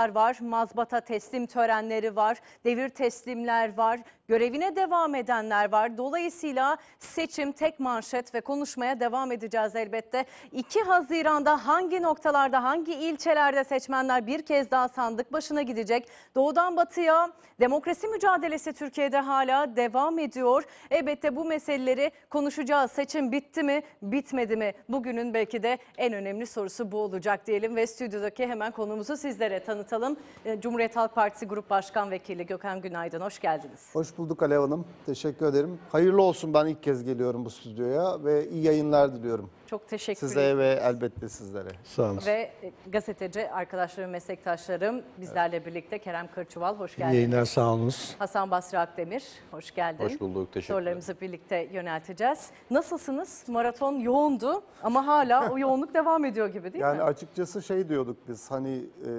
var, mazbata teslim törenleri var, devir teslimler var, görevine devam edenler var. Dolayısıyla seçim tek manşet ve konuşmaya devam edeceğiz elbette. 2 Haziran'da hangi noktalarda, hangi ilçelerde seçmenler bir kez daha sandık başına gidecek? Doğudan batıya demokrasi mücadelesi Türkiye'de hala devam ediyor. Elbette bu meseleleri konuşacağız. Seçim bitti mi, bitmedi mi? Bugünün belki de en önemli sorusu bu olacak diyelim ve stüdyodaki hemen konumuzu sizlere tanıtalım. Cumhuriyet Halk Partisi Grup Başkan Vekili Gökhan Günaydın hoş geldiniz. Hoş bulduk Alev Hanım. Teşekkür ederim. Hayırlı olsun ben ilk kez geliyorum bu stüdyoya ve iyi yayınlar diliyorum. Çok teşekkür Size ederim. ve elbette sizlere. Sağ olun. Ve e, gazeteci arkadaşlarım, meslektaşlarım bizlerle evet. birlikte Kerem Kırçıval hoş geldiniz. İyi yayınlar sağ olunuz. Hasan Basri Akdemir hoş geldin. Hoş bulduk teşekkür ederim. Sorularımızı birlikte yönelteceğiz. Nasılsınız? Maraton yoğundu ama hala o yoğunluk devam ediyor gibi değil yani mi? Yani açıkçası şey diyorduk biz hani... E,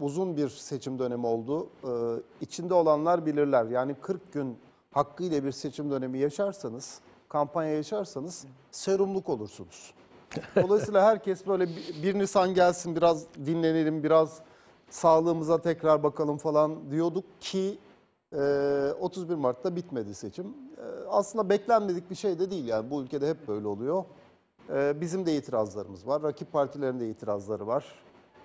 uzun bir seçim dönemi oldu. Ee, içinde olanlar bilirler. Yani 40 gün hakkıyla bir seçim dönemi yaşarsanız, kampanya yaşarsanız serumluk olursunuz. Dolayısıyla herkes böyle bir Nisan gelsin biraz dinlenelim, biraz sağlığımıza tekrar bakalım falan diyorduk ki e, 31 Mart'ta bitmedi seçim. E, aslında beklenmedik bir şey de değil yani bu ülkede hep böyle oluyor. E, bizim de itirazlarımız var, rakip partilerin de itirazları var.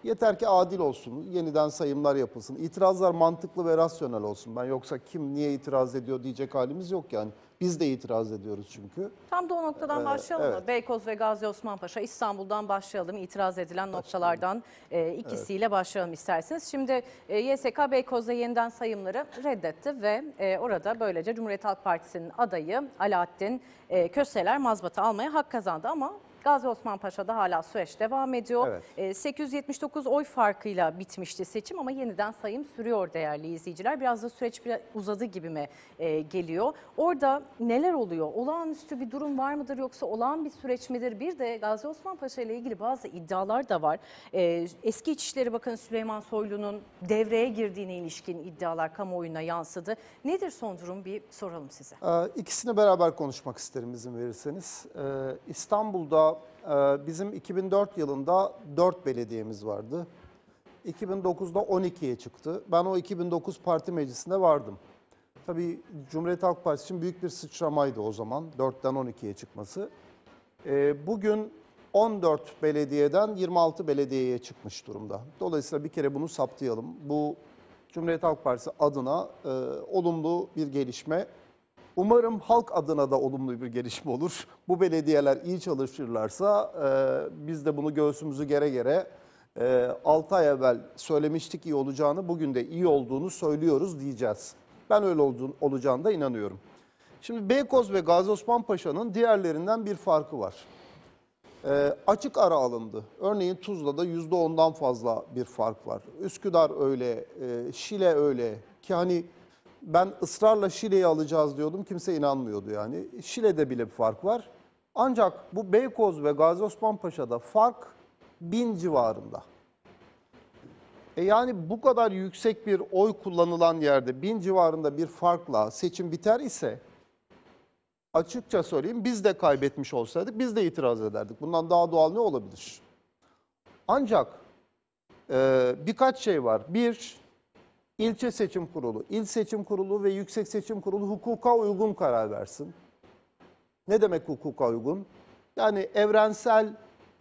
Yeter ki adil olsun, yeniden sayımlar yapılsın. İtirazlar mantıklı ve rasyonel olsun. Ben yoksa kim niye itiraz ediyor diyecek halimiz yok yani. Biz de itiraz ediyoruz çünkü. Tam da o noktadan Ee, başlayalım evet. Beykoz ve Gazi Osman Paşa İstanbul'dan başlayalım. İtiraz edilen noktalardan e, ikisiyle başlayalım isterseniz. Şimdi e, YSK Beykoz'da yeniden sayımları reddetti ve e, orada böylece Cumhuriyet Halk Partisi'nin adayı Alaaddin e, Köseler mazbata almaya hak kazandı ama Gazi Osman Paşa'da hala süreç devam ediyor. Evet. 879 ee, oy farkıyla bitmişti seçim ama yeniden sayım sürüyor değerli izleyiciler. Biraz da süreç biraz uzadı gibi mi e, geliyor. Orada neler oluyor? Olağanüstü bir durum var mıdır yoksa olağan bir süreç midir? Bir de Gazi Osman Paşa ile ilgili bazı iddialar da var. Ee, eski İçişleri Bakanı Süleyman Soylu'nun devreye girdiğine ilişkin iddialar kamuoyuna yansıdı. Nedir son durum bir soralım size. Ee, ikisini beraber konuşmak isterim izin verirseniz. İstanbul'da ee, bizim 2004 yılında 4 belediyemiz vardı. 2009'da 12'ye çıktı. Ben o 2009 parti meclisinde vardım. Tabii Cumhuriyet Halk Partisi için büyük bir sıçramaydı o zaman 4'ten 12'ye çıkması. Ee, bugün 14 belediyeden 26 belediyeye çıkmış durumda. Dolayısıyla bir kere bunu saptayalım. Bu Cumhuriyet Halk Partisi adına e, olumlu bir gelişme. Umarım halk adına da olumlu bir gelişme olur. Bu belediyeler iyi çalışırlarsa e, biz de bunu göğsümüzü gere gere e, 6 ay evvel söylemiştik iyi olacağını, bugün de iyi olduğunu söylüyoruz diyeceğiz. Ben öyle olduğunu, olacağına da inanıyorum. Şimdi Beykoz ve Gazi Osman Paşa'nın diğerlerinden bir farkı var. E, açık ara alındı. Örneğin Tuzla'da %10'dan fazla bir fark var. Üsküdar öyle, e, Şile öyle ki hani ben ısrarla Şile'yi alacağız diyordum. Kimse inanmıyordu yani. Şile'de bile bir fark var. Ancak bu Beykoz ve Gazi Osman Paşa'da fark bin civarında. E yani bu kadar yüksek bir oy kullanılan yerde bin civarında bir farkla seçim biter ise açıkça söyleyeyim biz de kaybetmiş olsaydık biz de itiraz ederdik. Bundan daha doğal ne olabilir? Ancak e, birkaç şey var. Bir, İlçe Seçim Kurulu, İl Seçim Kurulu ve Yüksek Seçim Kurulu hukuka uygun karar versin. Ne demek hukuka uygun? Yani evrensel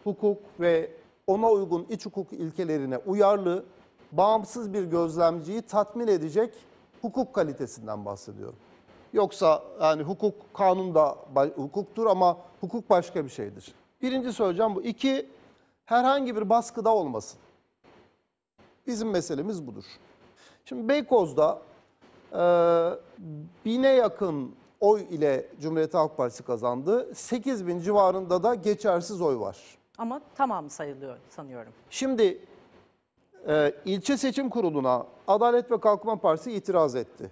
hukuk ve ona uygun iç hukuk ilkelerine uyarlı, bağımsız bir gözlemciyi tatmin edecek hukuk kalitesinden bahsediyorum. Yoksa yani hukuk kanun da hukuktur ama hukuk başka bir şeydir. Birinci söyleyeceğim bu. İki, herhangi bir baskıda olmasın. Bizim meselemiz budur. Şimdi Beykoz'da e, bine yakın oy ile Cumhuriyet Halk Partisi kazandı. 8 bin civarında da geçersiz oy var. Ama tamam sayılıyor sanıyorum. Şimdi e, ilçe seçim kuruluna Adalet ve Kalkınma Partisi itiraz etti.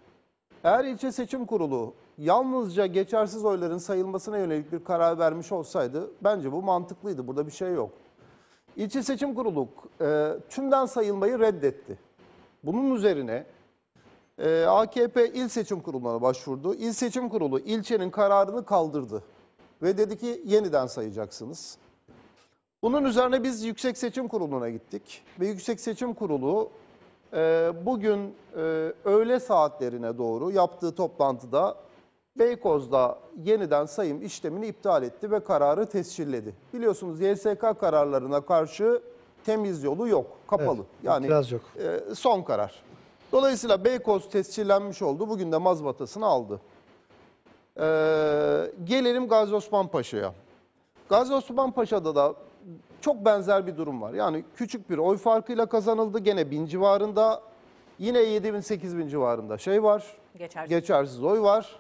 Eğer ilçe seçim kurulu yalnızca geçersiz oyların sayılmasına yönelik bir karar vermiş olsaydı bence bu mantıklıydı. Burada bir şey yok. İlçe seçim kurulu e, tümden sayılmayı reddetti. Bunun üzerine e, AKP il seçim kuruluna başvurdu. İl seçim kurulu ilçenin kararını kaldırdı. Ve dedi ki yeniden sayacaksınız. Bunun üzerine biz Yüksek Seçim Kurulu'na gittik. Ve Yüksek Seçim Kurulu e, bugün e, öğle saatlerine doğru yaptığı toplantıda Beykoz'da yeniden sayım işlemini iptal etti ve kararı tescilledi. Biliyorsunuz YSK kararlarına karşı temiz yolu yok. Kapalı. Evet, yani biraz yok. E, son karar. Dolayısıyla Beykoz tescillenmiş oldu. Bugün de mazbatasını aldı. E, gelelim Gazi Osman Paşa'ya. Gazi Osman Paşa'da da çok benzer bir durum var. Yani küçük bir oy farkıyla kazanıldı. Gene bin civarında yine 7 bin 8 bin civarında şey var. Geçersiz. Geçersiz oy var.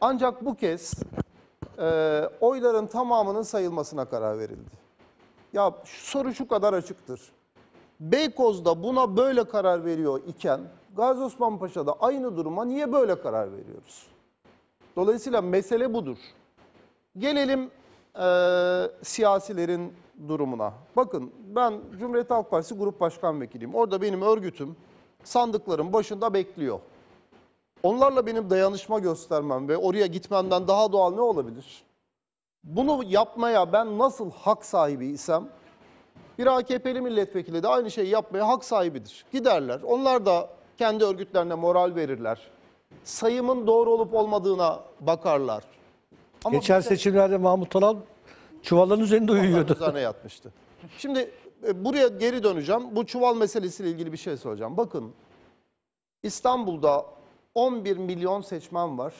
Ancak bu kez e, oyların tamamının sayılmasına karar verildi. Ya soru şu kadar açıktır. Beykoz'da buna böyle karar veriyor iken Gazi Osman Paşa'da aynı duruma niye böyle karar veriyoruz? Dolayısıyla mesele budur. Gelelim e, siyasilerin durumuna. Bakın ben Cumhuriyet Halk Partisi Grup Başkan Vekiliyim. Orada benim örgütüm sandıkların başında bekliyor. Onlarla benim dayanışma göstermem ve oraya gitmemden daha doğal ne olabilir? Bunu yapmaya ben nasıl hak sahibi isem bir AKP'li milletvekili de aynı şeyi yapmaya hak sahibidir. Giderler. Onlar da kendi örgütlerine moral verirler. Sayımın doğru olup olmadığına bakarlar. Ama Geçen bize... seçimlerde Mahmut Talal çuvalların üzerinde uyuyordu. yatmıştı. Şimdi e, buraya geri döneceğim. Bu çuval meselesiyle ilgili bir şey soracağım. Bakın İstanbul'da 11 milyon seçmen var.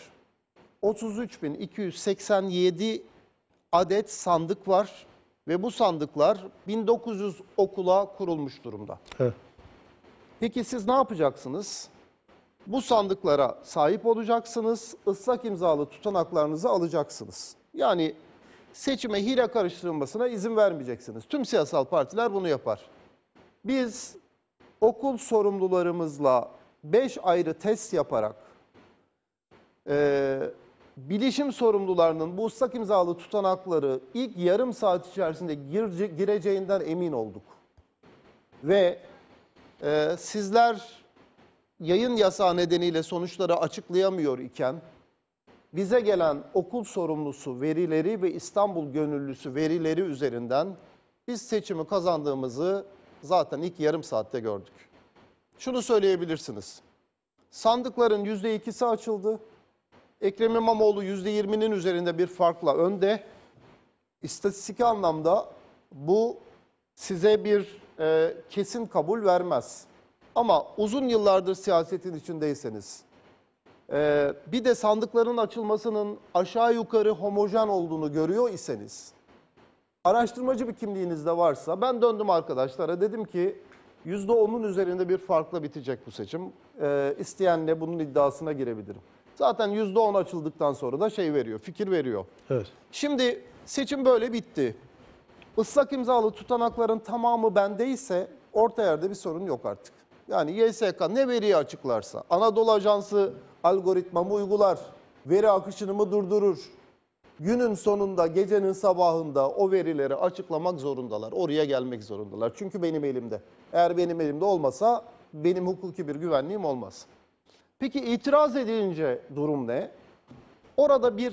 33.287 adet sandık var ve bu sandıklar 1900 okula kurulmuş durumda. Peki siz ne yapacaksınız? Bu sandıklara sahip olacaksınız, ıslak imzalı tutanaklarınızı alacaksınız. Yani seçime hile karıştırılmasına izin vermeyeceksiniz. Tüm siyasal partiler bunu yapar. Biz okul sorumlularımızla 5 ayrı test yaparak e, bilişim sorumlularının bu ıslak imzalı tutanakları ilk yarım saat içerisinde girece, gireceğinden emin olduk. Ve e, sizler yayın yasağı nedeniyle sonuçları açıklayamıyor iken bize gelen okul sorumlusu verileri ve İstanbul gönüllüsü verileri üzerinden biz seçimi kazandığımızı zaten ilk yarım saatte gördük. Şunu söyleyebilirsiniz. Sandıkların %2'si açıldı Ekrem İmamoğlu %20'nin üzerinde bir farkla önde. İstatistik anlamda bu size bir e, kesin kabul vermez. Ama uzun yıllardır siyasetin içindeyseniz, e, bir de sandıkların açılmasının aşağı yukarı homojen olduğunu görüyor iseniz, araştırmacı bir kimliğiniz de varsa, ben döndüm arkadaşlara dedim ki, %10'un üzerinde bir farkla bitecek bu seçim. E, isteyenle bunun iddiasına girebilirim. Zaten %10 açıldıktan sonra da şey veriyor, fikir veriyor. Evet. Şimdi seçim böyle bitti. Islak imzalı tutanakların tamamı bendeyse orta yerde bir sorun yok artık. Yani YSK ne veriyi açıklarsa, Anadolu Ajansı algoritmamı uygular, veri akışını mı durdurur, günün sonunda, gecenin sabahında o verileri açıklamak zorundalar. Oraya gelmek zorundalar. Çünkü benim elimde. Eğer benim elimde olmasa benim hukuki bir güvenliğim olmaz. Peki itiraz edilince durum ne? Orada bir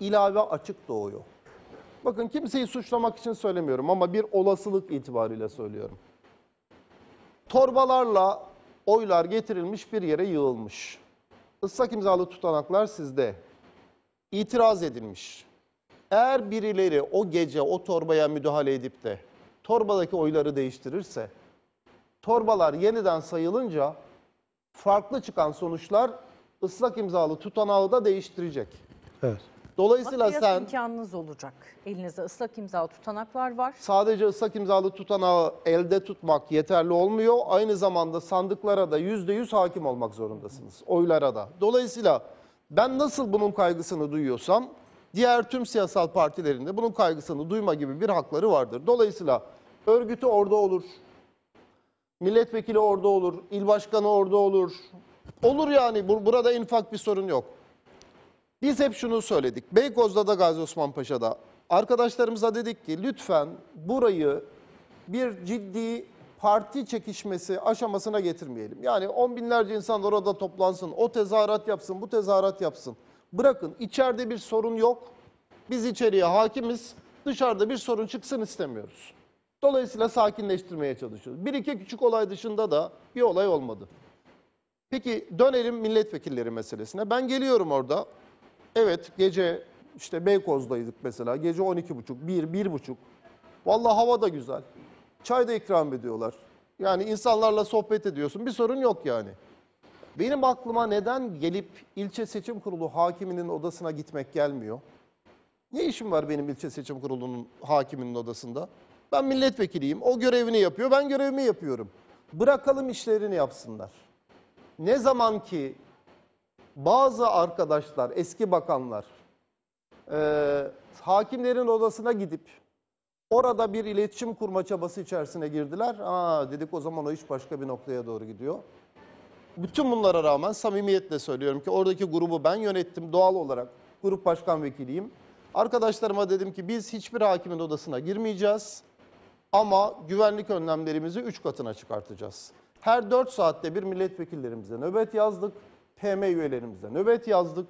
ilave açık doğuyor. Bakın kimseyi suçlamak için söylemiyorum ama bir olasılık itibariyle söylüyorum. Torbalarla oylar getirilmiş bir yere yığılmış. Islak imzalı tutanaklar sizde. İtiraz edilmiş. Eğer birileri o gece o torbaya müdahale edip de torbadaki oyları değiştirirse, torbalar yeniden sayılınca farklı çıkan sonuçlar ıslak imzalı tutanağı da değiştirecek. Evet. Dolayısıyla Ama sen imkanınız olacak. Elinizde ıslak imzalı tutanaklar var. sadece ıslak imzalı tutanağı elde tutmak yeterli olmuyor. Aynı zamanda sandıklara da %100 hakim olmak zorundasınız. Oylara da. Dolayısıyla ben nasıl bunun kaygısını duyuyorsam diğer tüm siyasal partilerin de bunun kaygısını duyma gibi bir hakları vardır. Dolayısıyla örgütü orada olur. Milletvekili orada olur, il başkanı orada olur. Olur yani bur burada en ufak bir sorun yok. Biz hep şunu söyledik. Beykoz'da da Gazi Osman Paşa'da arkadaşlarımıza dedik ki lütfen burayı bir ciddi parti çekişmesi aşamasına getirmeyelim. Yani on binlerce insan orada toplansın, o tezahürat yapsın, bu tezahürat yapsın. Bırakın içeride bir sorun yok. Biz içeriye hakimiz, dışarıda bir sorun çıksın istemiyoruz. Dolayısıyla sakinleştirmeye çalışıyoruz. Bir iki küçük olay dışında da bir olay olmadı. Peki dönelim milletvekilleri meselesine. Ben geliyorum orada. Evet gece işte Beykoz'daydık mesela. Gece 12.30, 1, 1.30. Vallahi hava da güzel. Çay da ikram ediyorlar. Yani insanlarla sohbet ediyorsun. Bir sorun yok yani. Benim aklıma neden gelip ilçe seçim kurulu hakiminin odasına gitmek gelmiyor? Ne işim var benim ilçe seçim kurulunun hakiminin odasında? Ben milletvekiliyim. O görevini yapıyor. Ben görevimi yapıyorum. Bırakalım işlerini yapsınlar. Ne zaman ki bazı arkadaşlar, eski bakanlar e, hakimlerin odasına gidip orada bir iletişim kurma çabası içerisine girdiler. Aa dedik o zaman o iş başka bir noktaya doğru gidiyor. Bütün bunlara rağmen samimiyetle söylüyorum ki oradaki grubu ben yönettim doğal olarak. Grup başkan vekiliyim. Arkadaşlarıma dedim ki biz hiçbir hakimin odasına girmeyeceğiz. Ama güvenlik önlemlerimizi 3 katına çıkartacağız. Her 4 saatte bir milletvekillerimize nöbet yazdık. PM üyelerimize nöbet yazdık.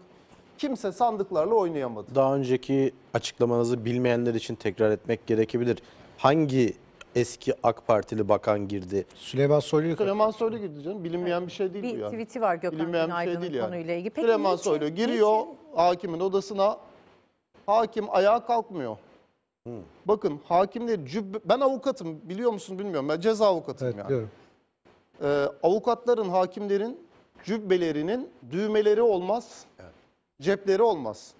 Kimse sandıklarla oynayamadı. Daha önceki açıklamanızı bilmeyenler için tekrar etmek gerekebilir. Hangi eski AK Partili bakan girdi? Süleyman Soylu. Süleyman Soylu girdi canım. Bilinmeyen bir şey değil bir bu yani. Bir tweet'i var Gökhan Bilinmeyen şey Günaydın'ın şey değil yani. konuyla ilgili. Peki Süleyman niçin? Soylu giriyor niçin? hakimin odasına. Hakim ayağa kalkmıyor. Hı. Bakın hakimleri cübbe... Ben avukatım biliyor musun bilmiyorum. Ben ceza avukatım evet, yani. Ee, avukatların, hakimlerin cübbelerinin düğmeleri olmaz, evet. cepleri olmaz.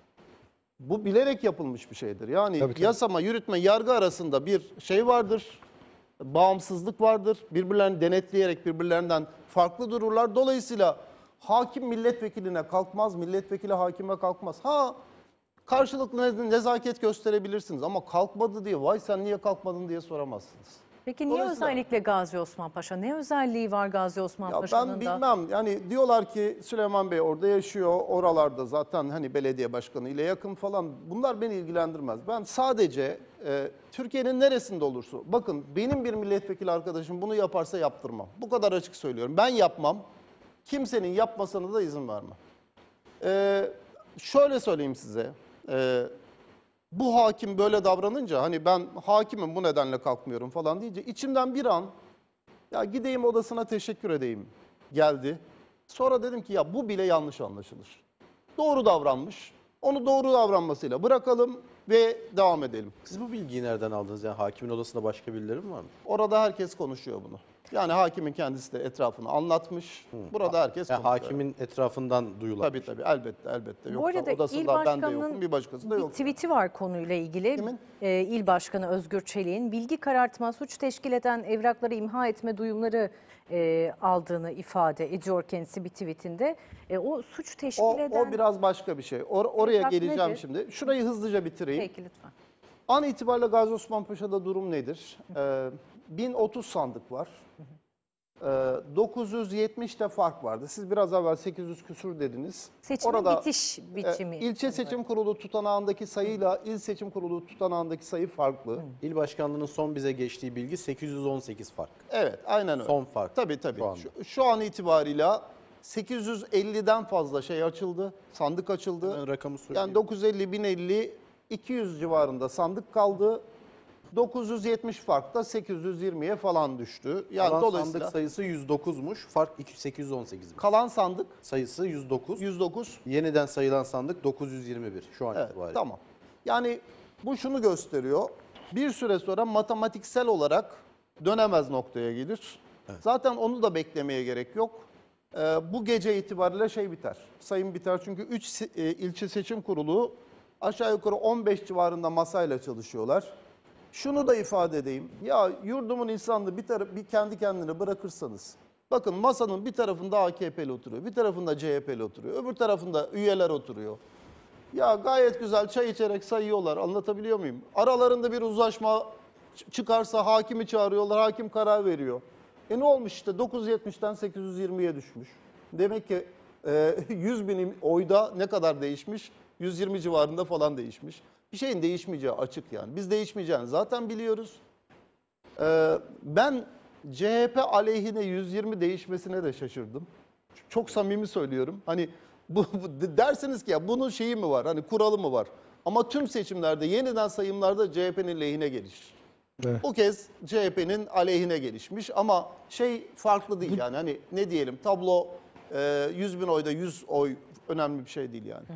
Bu bilerek yapılmış bir şeydir. Yani tabii, tabii. yasama, yürütme, yargı arasında bir şey vardır. Bağımsızlık vardır. Birbirlerini denetleyerek birbirlerinden farklı dururlar. Dolayısıyla hakim milletvekiline kalkmaz, milletvekili hakime kalkmaz. Ha Karşılıklı nezaket gösterebilirsiniz ama kalkmadı diye vay sen niye kalkmadın diye soramazsınız. Peki niye Dolayısıyla- özellikle Gazi Osman Paşa? Ne özelliği var Gazi Osman Ya Paşa'nın ben da? bilmem yani diyorlar ki Süleyman Bey orada yaşıyor oralarda zaten hani belediye başkanı ile yakın falan bunlar beni ilgilendirmez. Ben sadece e, Türkiye'nin neresinde olursa bakın benim bir milletvekili arkadaşım bunu yaparsa yaptırmam. Bu kadar açık söylüyorum ben yapmam kimsenin yapmasına da izin vermem. E, şöyle söyleyeyim size e, bu hakim böyle davranınca hani ben hakimim bu nedenle kalkmıyorum falan deyince içimden bir an ya gideyim odasına teşekkür edeyim geldi. Sonra dedim ki ya bu bile yanlış anlaşılır. Doğru davranmış. Onu doğru davranmasıyla bırakalım ve devam edelim. Siz bu bilgiyi nereden aldınız? Yani hakimin odasında başka birileri mi var mı? Orada herkes konuşuyor bunu. Yani hakimin kendisi de etrafını anlatmış. Hı. Burada herkes yani Hakimin etrafından duyulan. Tabii tabii şey. elbette elbette. Yok, Bu arada il ben bir başkası da yok. Bir tweet'i var konuyla ilgili. Kimin? Ee, il Başkanı Özgür Çelik'in bilgi karartma, suç teşkil eden evrakları imha etme duyumları e, aldığını ifade ediyor kendisi bir tweetinde. E, o suç teşkil o, eden... O biraz başka bir şey. Or oraya Evrak geleceğim nedir? şimdi. Şurayı hızlıca bitireyim. Peki lütfen. An itibariyle Gazi Osman Paşa'da durum nedir? Ee, 1030 sandık var. Ee, 970 de fark vardı. Siz biraz evvel 800 küsür dediniz. Seçimin Orada, bitiş e, biçimi. E, ilçe seçim kurulu tutanağındaki sayıyla il seçim kurulu tutanağındaki sayı farklı. Hı. İl başkanlığının son bize geçtiği bilgi 818 fark. Evet aynen öyle. Son fark. Tabii tabii. Şu, anda. şu, şu an itibarıyla 850'den fazla şey açıldı. Sandık açıldı. Ben rakamı söyleyeyim. Yani 950, 1050, 200 civarında sandık kaldı. 970 farkla 820'ye falan düştü. Yani Kalan dolayısıyla sandık sayısı 109'muş. Fark 818. kalan sandık Sayısı 109. 109. Yeniden sayılan sandık 921 şu an Evet, itibariyle. tamam. Yani bu şunu gösteriyor. Bir süre sonra matematiksel olarak dönemez noktaya gelir. Zaten onu da beklemeye gerek yok. Ee, bu gece itibariyle şey biter. Sayım biter çünkü 3 e, ilçe seçim kurulu aşağı yukarı 15 civarında masayla çalışıyorlar. Şunu da ifade edeyim. Ya yurdumun insanını bir, taraf, bir kendi kendine bırakırsanız. Bakın masanın bir tarafında AKP'li oturuyor, bir tarafında CHP'li oturuyor, öbür tarafında üyeler oturuyor. Ya gayet güzel çay içerek sayıyorlar. Anlatabiliyor muyum? Aralarında bir uzlaşma çıkarsa hakimi çağırıyorlar, hakim karar veriyor. E ne olmuş işte 970'ten 820'ye düşmüş. Demek ki 100 e, bin oyda ne kadar değişmiş? 120 civarında falan değişmiş bir şeyin değişmeyeceği açık yani. Biz değişmeyeceğini zaten biliyoruz. Ee, ben CHP aleyhine 120 değişmesine de şaşırdım. Çok samimi söylüyorum. Hani bu, bu dersiniz ki ya bunun şeyi mi var? Hani kuralı mı var? Ama tüm seçimlerde yeniden sayımlarda CHP'nin lehine gelişir. Evet. Bu kez CHP'nin aleyhine gelişmiş ama şey farklı değil yani hani ne diyelim tablo 100 e, bin oyda 100 oy önemli bir şey değil yani.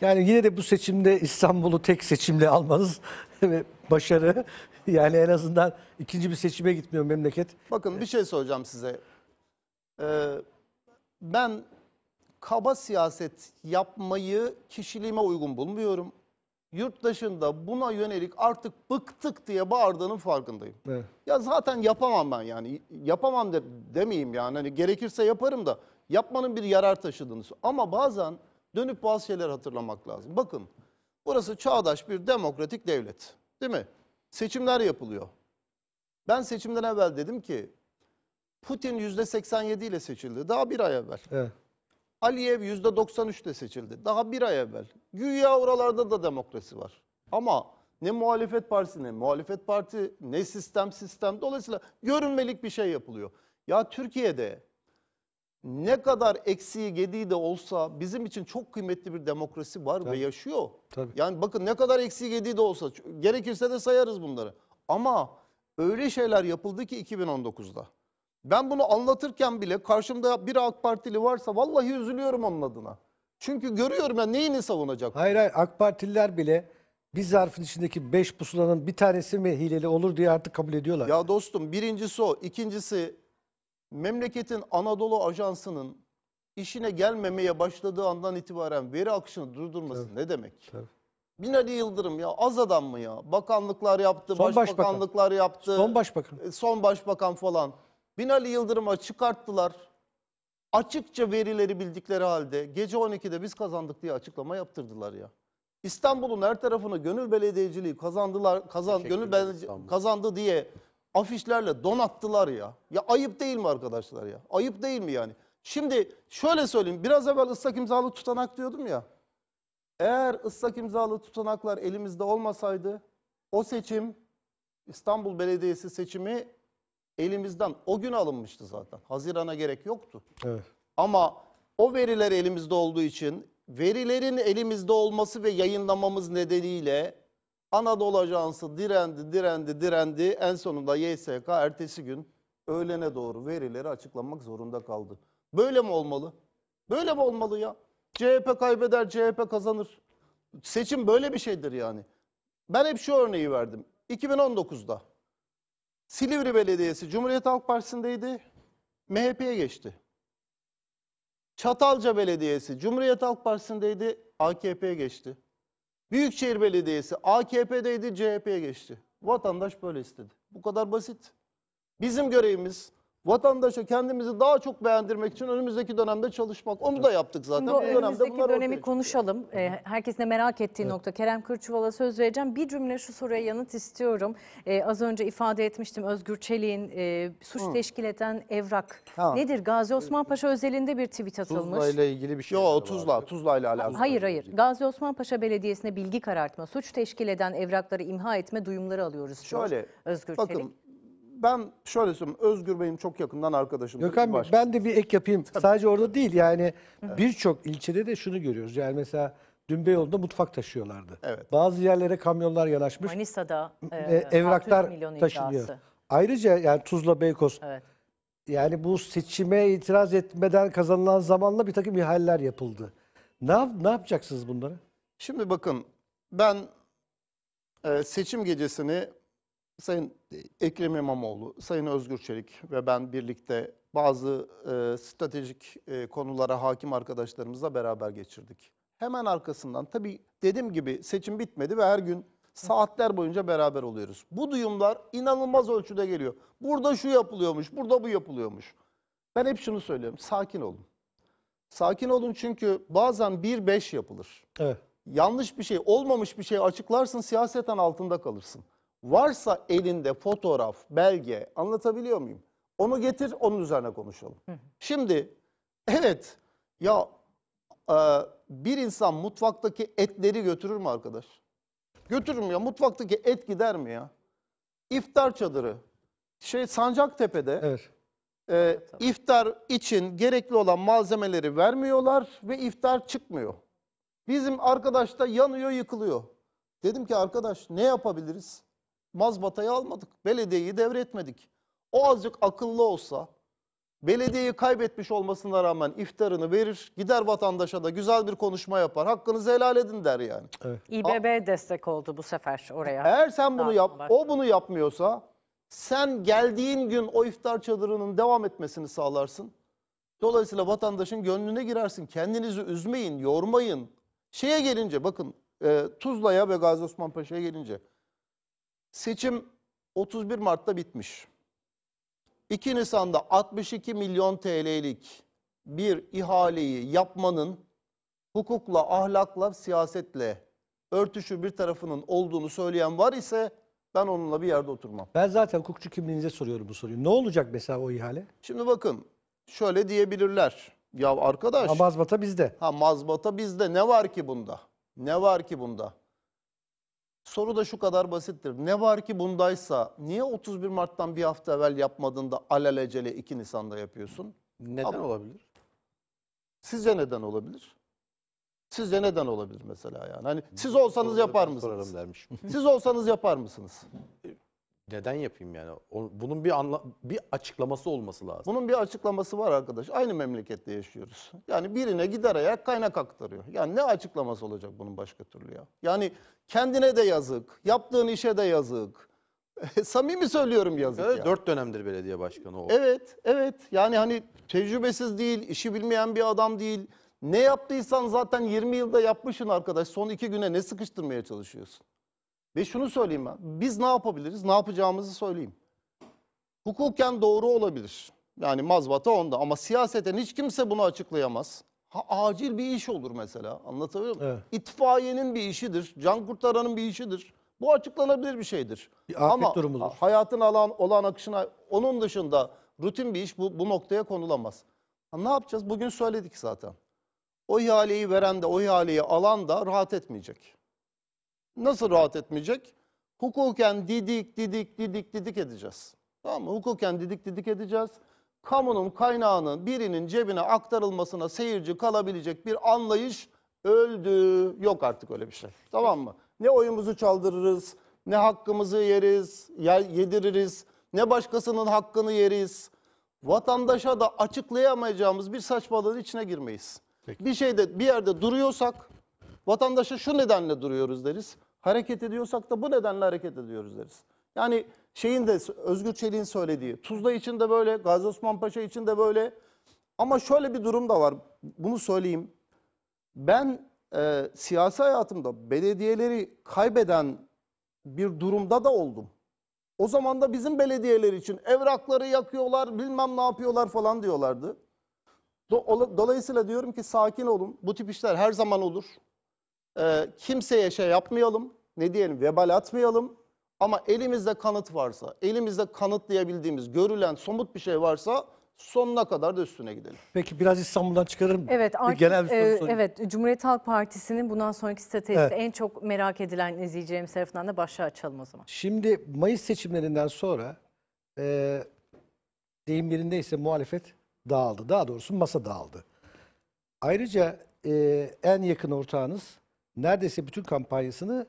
Yani yine de bu seçimde İstanbul'u tek seçimle almanız ve başarı. Yani en azından ikinci bir seçime gitmiyor memleket. Bakın bir şey soracağım size. Ee, ben kaba siyaset yapmayı kişiliğime uygun bulmuyorum. Yurt dışında buna yönelik artık bıktık diye bağırdığının farkındayım. Evet. Ya zaten yapamam ben yani. Yapamam de, demeyeyim yani. Hani gerekirse yaparım da yapmanın bir yarar taşıdığını. Ama bazen dönüp bazı şeyler hatırlamak lazım. Bakın burası çağdaş bir demokratik devlet değil mi? Seçimler yapılıyor. Ben seçimden evvel dedim ki Putin %87 ile seçildi daha bir ay evvel. Evet. Aliyev %93 ile seçildi daha bir ay evvel. Güya oralarda da demokrasi var. Ama ne muhalefet partisi ne muhalefet parti ne sistem sistem. Dolayısıyla görünmelik bir şey yapılıyor. Ya Türkiye'de ne kadar eksiği gediği de olsa bizim için çok kıymetli bir demokrasi var Tabii. ve yaşıyor. Tabii. Yani bakın ne kadar eksiği gediği de olsa gerekirse de sayarız bunları. Ama öyle şeyler yapıldı ki 2019'da. Ben bunu anlatırken bile karşımda bir AK Partili varsa vallahi üzülüyorum onun adına. Çünkü görüyorum ya neyini savunacak. Hayır hayır AK Partililer bile bir zarfın içindeki beş pusulanın bir tanesi mi hileli olur diye artık kabul ediyorlar. Ya dostum birincisi o. ikincisi memleketin Anadolu Ajansı'nın işine gelmemeye başladığı andan itibaren veri akışını durdurması Tabii. ne demek? Tabii. Binali Yıldırım ya az adam mı ya? Bakanlıklar yaptı, son başbakanlıklar başbakan. yaptı. Son başbakan. E, son başbakan falan. Binali Yıldırım'a çıkarttılar. Açıkça verileri bildikleri halde gece 12'de biz kazandık diye açıklama yaptırdılar ya. İstanbul'un her tarafını gönül belediyeciliği kazandılar kazan gönül belediye, kazandı diye afişlerle donattılar ya. Ya ayıp değil mi arkadaşlar ya? Ayıp değil mi yani? Şimdi şöyle söyleyeyim. Biraz evvel ıslak imzalı tutanak diyordum ya. Eğer ıslak imzalı tutanaklar elimizde olmasaydı o seçim İstanbul Belediyesi seçimi elimizden o gün alınmıştı zaten. Hazirana gerek yoktu. Evet. Ama o veriler elimizde olduğu için verilerin elimizde olması ve yayınlamamız nedeniyle Anadolu Ajansı direndi, direndi, direndi. En sonunda YSK ertesi gün öğlene doğru verileri açıklamak zorunda kaldı. Böyle mi olmalı? Böyle mi olmalı ya? CHP kaybeder, CHP kazanır. Seçim böyle bir şeydir yani. Ben hep şu örneği verdim. 2019'da Silivri Belediyesi Cumhuriyet Halk Partisi'ndeydi. MHP'ye geçti. Çatalca Belediyesi Cumhuriyet Halk Partisi'ndeydi. AKP'ye geçti. Büyükşehir Belediyesi AKP'deydi CHP'ye geçti. Vatandaş böyle istedi. Bu kadar basit. Bizim görevimiz vatandaşa kendimizi daha çok beğendirmek için önümüzdeki dönemde çalışmak. Onu da yaptık zaten. Bu, Bu önümüzdeki bunlar dönemi konuşalım. E, ee, herkesin de merak ettiği evet. nokta. Kerem Kırçıval'a söz vereceğim. Bir cümle şu soruya yanıt istiyorum. E, az önce ifade etmiştim Özgür Çelik'in e, suç Hı. teşkil eden evrak. Ha. Nedir? Gazi Osman Paşa özelinde bir tweet atılmış. Tuzla ile ilgili bir şey. Yok Tuzla. Tuzla ile alakalı. Hayır hayır. Gazi Osman Paşa Belediyesi'ne bilgi karartma, suç teşkil eden evrakları imha etme duyumları alıyoruz. Şöyle. Özgür bakın, Çelik ben şöyle söyleyeyim Özgür Bey'im çok yakından arkadaşım. Gökhan Bey ben de bir ek yapayım. Tabii. Sadece orada değil yani evet. birçok ilçede de şunu görüyoruz. Yani mesela dün Beyoğlu'nda mutfak taşıyorlardı. Evet. Bazı yerlere kamyonlar yanaşmış. Manisa'da e, evraklar taşınıyor. Ayrıca yani Tuzla Beykoz. Evet. Yani bu seçime itiraz etmeden kazanılan zamanla bir takım ihaleler yapıldı. Ne, ne yapacaksınız bunları? Şimdi bakın ben e, seçim gecesini Sayın Ekrem İmamoğlu, Sayın Özgür Çelik ve ben birlikte bazı e, stratejik e, konulara hakim arkadaşlarımızla beraber geçirdik. Hemen arkasından tabii dediğim gibi seçim bitmedi ve her gün saatler boyunca beraber oluyoruz. Bu duyumlar inanılmaz ölçüde geliyor. Burada şu yapılıyormuş, burada bu yapılıyormuş. Ben hep şunu söylüyorum, sakin olun. Sakin olun çünkü bazen 1-5 yapılır. Evet. Yanlış bir şey, olmamış bir şey açıklarsın, siyaseten altında kalırsın. Varsa elinde fotoğraf, belge anlatabiliyor muyum? Onu getir onun üzerine konuşalım. Şimdi evet ya e, bir insan mutfaktaki etleri götürür mü arkadaş? Götürür mü ya? Mutfaktaki et gider mi ya? İftar çadırı. Şey Sancaktepe'de evet. e, iftar için gerekli olan malzemeleri vermiyorlar ve iftar çıkmıyor. Bizim arkadaş da yanıyor yıkılıyor. Dedim ki arkadaş ne yapabiliriz? mazbatayı almadık. Belediyeyi devretmedik. O azıcık akıllı olsa belediyeyi kaybetmiş olmasına rağmen iftarını verir. Gider vatandaşa da güzel bir konuşma yapar. Hakkınızı helal edin der yani. Evet. İBB destek oldu bu sefer oraya. Eğer sen bunu yap, o bunu yapmıyorsa sen geldiğin gün o iftar çadırının devam etmesini sağlarsın. Dolayısıyla vatandaşın gönlüne girersin. Kendinizi üzmeyin, yormayın. Şeye gelince bakın e, Tuzla'ya ve Gazi Osman Paşa'ya gelince Seçim 31 Mart'ta bitmiş. 2 Nisan'da 62 milyon TL'lik bir ihaleyi yapmanın hukukla, ahlakla, siyasetle örtüşü bir tarafının olduğunu söyleyen var ise ben onunla bir yerde oturmam. Ben zaten hukukçu kimliğinize soruyorum bu soruyu. Ne olacak mesela o ihale? Şimdi bakın şöyle diyebilirler. Ya arkadaş. Ha, mazbata bizde. Ha mazbata bizde. Ne var ki bunda? Ne var ki bunda? Soru da şu kadar basittir. Ne var ki bundaysa niye 31 Mart'tan bir hafta evvel yapmadığında alelacele 2 Nisan'da yapıyorsun? Neden Ama, olabilir? Sizce neden olabilir? Sizce neden olabilir mesela yani? Hani siz olsanız yapar mısınız? Siz olsanız yapar mısınız? E, neden yapayım yani? Bunun bir anla- bir açıklaması olması lazım. Bunun bir açıklaması var arkadaş. Aynı memlekette yaşıyoruz. Yani birine gider kaynak aktarıyor. Yani ne açıklaması olacak bunun başka türlü ya? Yani kendine de yazık, yaptığın işe de yazık. Samimi söylüyorum yazık ya. Dört dönemdir belediye başkanı o. Evet, evet. Yani hani tecrübesiz değil, işi bilmeyen bir adam değil. Ne yaptıysan zaten 20 yılda yapmışsın arkadaş. Son iki güne ne sıkıştırmaya çalışıyorsun? Ve şunu söyleyeyim ben. Biz ne yapabiliriz? Ne yapacağımızı söyleyeyim. Hukuken doğru olabilir. Yani mazbata onda ama siyaseten hiç kimse bunu açıklayamaz. Ha, acil bir iş olur mesela. Anlatabiliyor muyum? Evet. İtfaiyenin bir işidir. Can kurtaranın bir işidir. Bu açıklanabilir bir şeydir. Bir ama durumudur. hayatın alan, olan akışına onun dışında rutin bir iş bu, bu noktaya konulamaz. Ha, ne yapacağız? Bugün söyledik zaten. O ihaleyi veren de o ihaleyi alan da rahat etmeyecek. Nasıl rahat etmeyecek? Hukuken didik didik didik didik edeceğiz. Tamam mı? Hukuken didik didik edeceğiz. Kamunun kaynağının birinin cebine aktarılmasına seyirci kalabilecek bir anlayış öldü. Yok artık öyle bir şey. Tamam mı? Ne oyumuzu çaldırırız, ne hakkımızı yeriz, yediririz, ne başkasının hakkını yeriz. Vatandaşa da açıklayamayacağımız bir saçmalığın içine girmeyiz. Peki. Bir şeyde bir yerde duruyorsak Vatandaşa şu nedenle duruyoruz deriz. Hareket ediyorsak da bu nedenle hareket ediyoruz deriz. Yani şeyin de Özgür Çelik'in söylediği Tuzla için de böyle, Gazi Osman Paşa için de böyle. Ama şöyle bir durum da var. Bunu söyleyeyim. Ben e, siyasi hayatımda belediyeleri kaybeden bir durumda da oldum. O zaman da bizim belediyeler için evrakları yakıyorlar, bilmem ne yapıyorlar falan diyorlardı. Dolayısıyla diyorum ki sakin olun. Bu tip işler her zaman olur e, kimseye şey yapmayalım, ne diyelim vebal atmayalım. Ama elimizde kanıt varsa, elimizde kanıtlayabildiğimiz, görülen somut bir şey varsa sonuna kadar da üstüne gidelim. Peki biraz İstanbul'dan çıkarım. Evet, artık, genel bir soru e, evet Cumhuriyet Halk Partisi'nin bundan sonraki stratejisi evet. en çok merak edilen izleyeceğim tarafından da başlığı açalım o zaman. Şimdi Mayıs seçimlerinden sonra e, deyim yerindeyse muhalefet dağıldı. Daha doğrusu masa dağıldı. Ayrıca e, en yakın ortağınız neredeyse bütün kampanyasını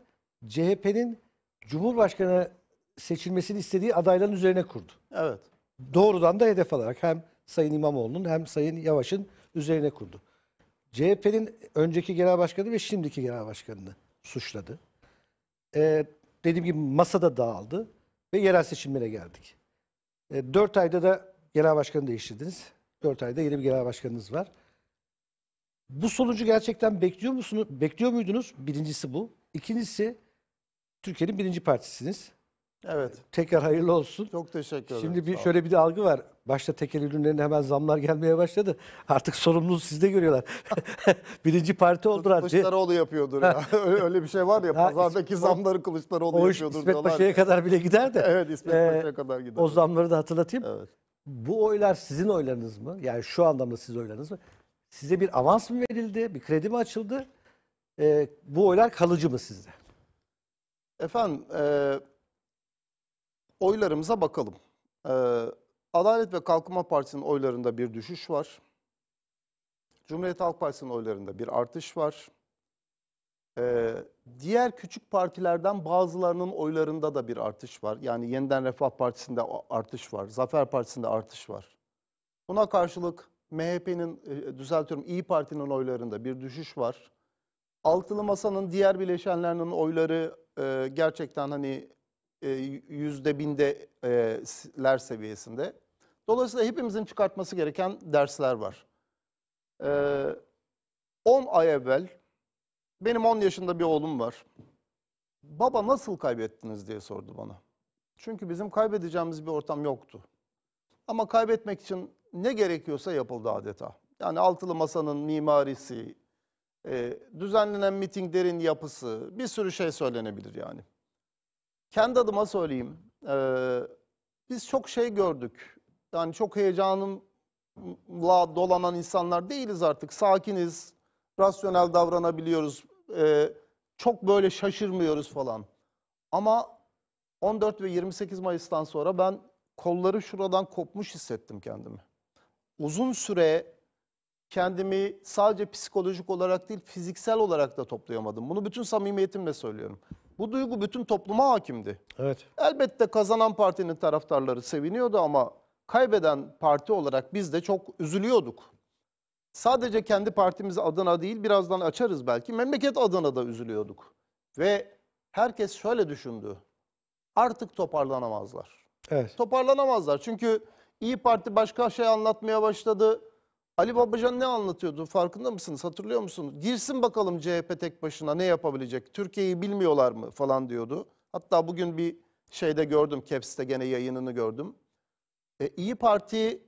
CHP'nin Cumhurbaşkanı seçilmesini istediği adayların üzerine kurdu. Evet. Doğrudan da hedef alarak hem Sayın İmamoğlu'nun hem Sayın Yavaş'ın üzerine kurdu. CHP'nin önceki genel başkanı ve şimdiki genel başkanını suçladı. Ee, dediğim gibi masada dağıldı ve yerel seçimlere geldik. E, ee, 4 ayda da genel başkanı değiştirdiniz. 4 ayda yeni bir genel başkanınız var. Bu sonucu gerçekten bekliyor musunuz? Bekliyor muydunuz? Birincisi bu. İkincisi Türkiye'nin birinci partisiniz. Evet. Tekrar hayırlı olsun. Çok teşekkür ederim. Şimdi bir, şöyle bir de algı var. Başta tekel ürünlerine hemen zamlar gelmeye başladı. Artık sorumluluğu sizde görüyorlar. Birinci parti oldular. Kılıçdaroğlu yapıyordur ya. Öyle bir şey var ya. Ha, pazardaki İsmet, zamları Kılıçdaroğlu o iş, yapıyordur İsmet İsmet Paşa'ya kadar bile gider de. evet İsmet ee, kadar gider. O zamları da hatırlatayım. Evet. Bu oylar sizin oylarınız mı? Yani şu anlamda siz oylarınız mı? Size bir avans mı verildi? Bir kredi mi açıldı? E, bu oylar kalıcı mı sizde? Efendim e, oylarımıza bakalım. E, Adalet ve Kalkınma Partisi'nin oylarında bir düşüş var. Cumhuriyet Halk Partisi'nin oylarında bir artış var. Ee, diğer küçük partilerden bazılarının oylarında da bir artış var. Yani Yeniden Refah Partisi'nde artış var, Zafer Partisi'nde artış var. Buna karşılık MHP'nin, e, e, düzeltiyorum İyi Parti'nin oylarında bir düşüş var. Altılı Masa'nın diğer bileşenlerinin oyları e, gerçekten hani e, yüzde bindeler e, seviyesinde. Dolayısıyla hepimizin çıkartması gereken dersler var. 10 ay evvel benim 10 yaşında bir oğlum var. Baba nasıl kaybettiniz diye sordu bana. Çünkü bizim kaybedeceğimiz bir ortam yoktu. Ama kaybetmek için ne gerekiyorsa yapıldı adeta. Yani altılı masanın mimarisi, e, düzenlenen mitinglerin yapısı, bir sürü şey söylenebilir yani. Kendi adıma söyleyeyim, e, biz çok şey gördük. Yani çok heyecanımla dolanan insanlar değiliz artık. Sakiniz, rasyonel davranabiliyoruz, e, çok böyle şaşırmıyoruz falan. Ama 14 ve 28 Mayıs'tan sonra ben kolları şuradan kopmuş hissettim kendimi uzun süre kendimi sadece psikolojik olarak değil fiziksel olarak da toplayamadım. Bunu bütün samimiyetimle söylüyorum. Bu duygu bütün topluma hakimdi. Evet. Elbette kazanan partinin taraftarları seviniyordu ama kaybeden parti olarak biz de çok üzülüyorduk. Sadece kendi partimiz adına değil birazdan açarız belki memleket adına da üzülüyorduk. Ve herkes şöyle düşündü. Artık toparlanamazlar. Evet. Toparlanamazlar çünkü İyi Parti başka şey anlatmaya başladı. Ali Babacan ne anlatıyordu farkında mısınız hatırlıyor musunuz? Girsin bakalım CHP tek başına ne yapabilecek? Türkiye'yi bilmiyorlar mı falan diyordu. Hatta bugün bir şeyde gördüm Caps'te gene yayınını gördüm. E, İyi Parti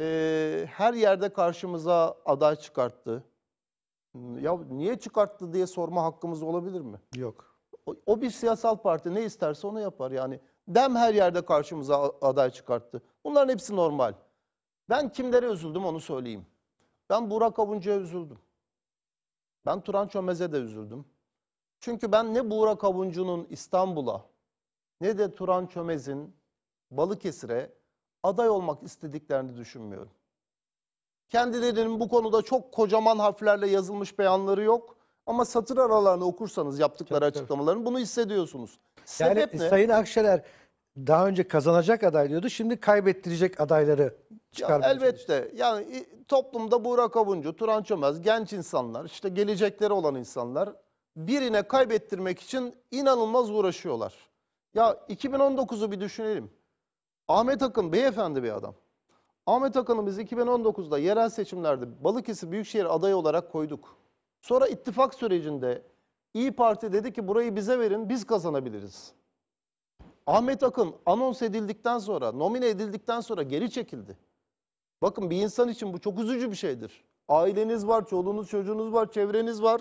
e, her yerde karşımıza aday çıkarttı. Ya niye çıkarttı diye sorma hakkımız olabilir mi? Yok. O, o bir siyasal parti ne isterse onu yapar yani. Dem her yerde karşımıza aday çıkarttı. Bunların hepsi normal. Ben kimlere üzüldüm onu söyleyeyim. Ben Burak Avuncu'ya üzüldüm. Ben Turan Çömez'e de üzüldüm. Çünkü ben ne Burak Avuncu'nun İstanbul'a ne de Turan Çömez'in Balıkesir'e aday olmak istediklerini düşünmüyorum. Kendilerinin bu konuda çok kocaman harflerle yazılmış beyanları yok. Ama satır aralarını okursanız yaptıkları açıklamaların bunu hissediyorsunuz. Sebep yani ne? Sayın Akşener daha önce kazanacak aday diyordu. Şimdi kaybettirecek adayları çıkarmaya Elbette. Yani toplumda Burak Avuncu, Turan Çömez, genç insanlar, işte gelecekleri olan insanlar birine kaybettirmek için inanılmaz uğraşıyorlar. Ya 2019'u bir düşünelim. Ahmet Akın beyefendi bir adam. Ahmet Akın'ı biz 2019'da yerel seçimlerde Balıkesir Büyükşehir adayı olarak koyduk. Sonra ittifak sürecinde İyi Parti dedi ki burayı bize verin biz kazanabiliriz. Ahmet Akın anons edildikten sonra, nomine edildikten sonra geri çekildi. Bakın bir insan için bu çok üzücü bir şeydir. Aileniz var, çoluğunuz, çocuğunuz var, çevreniz var.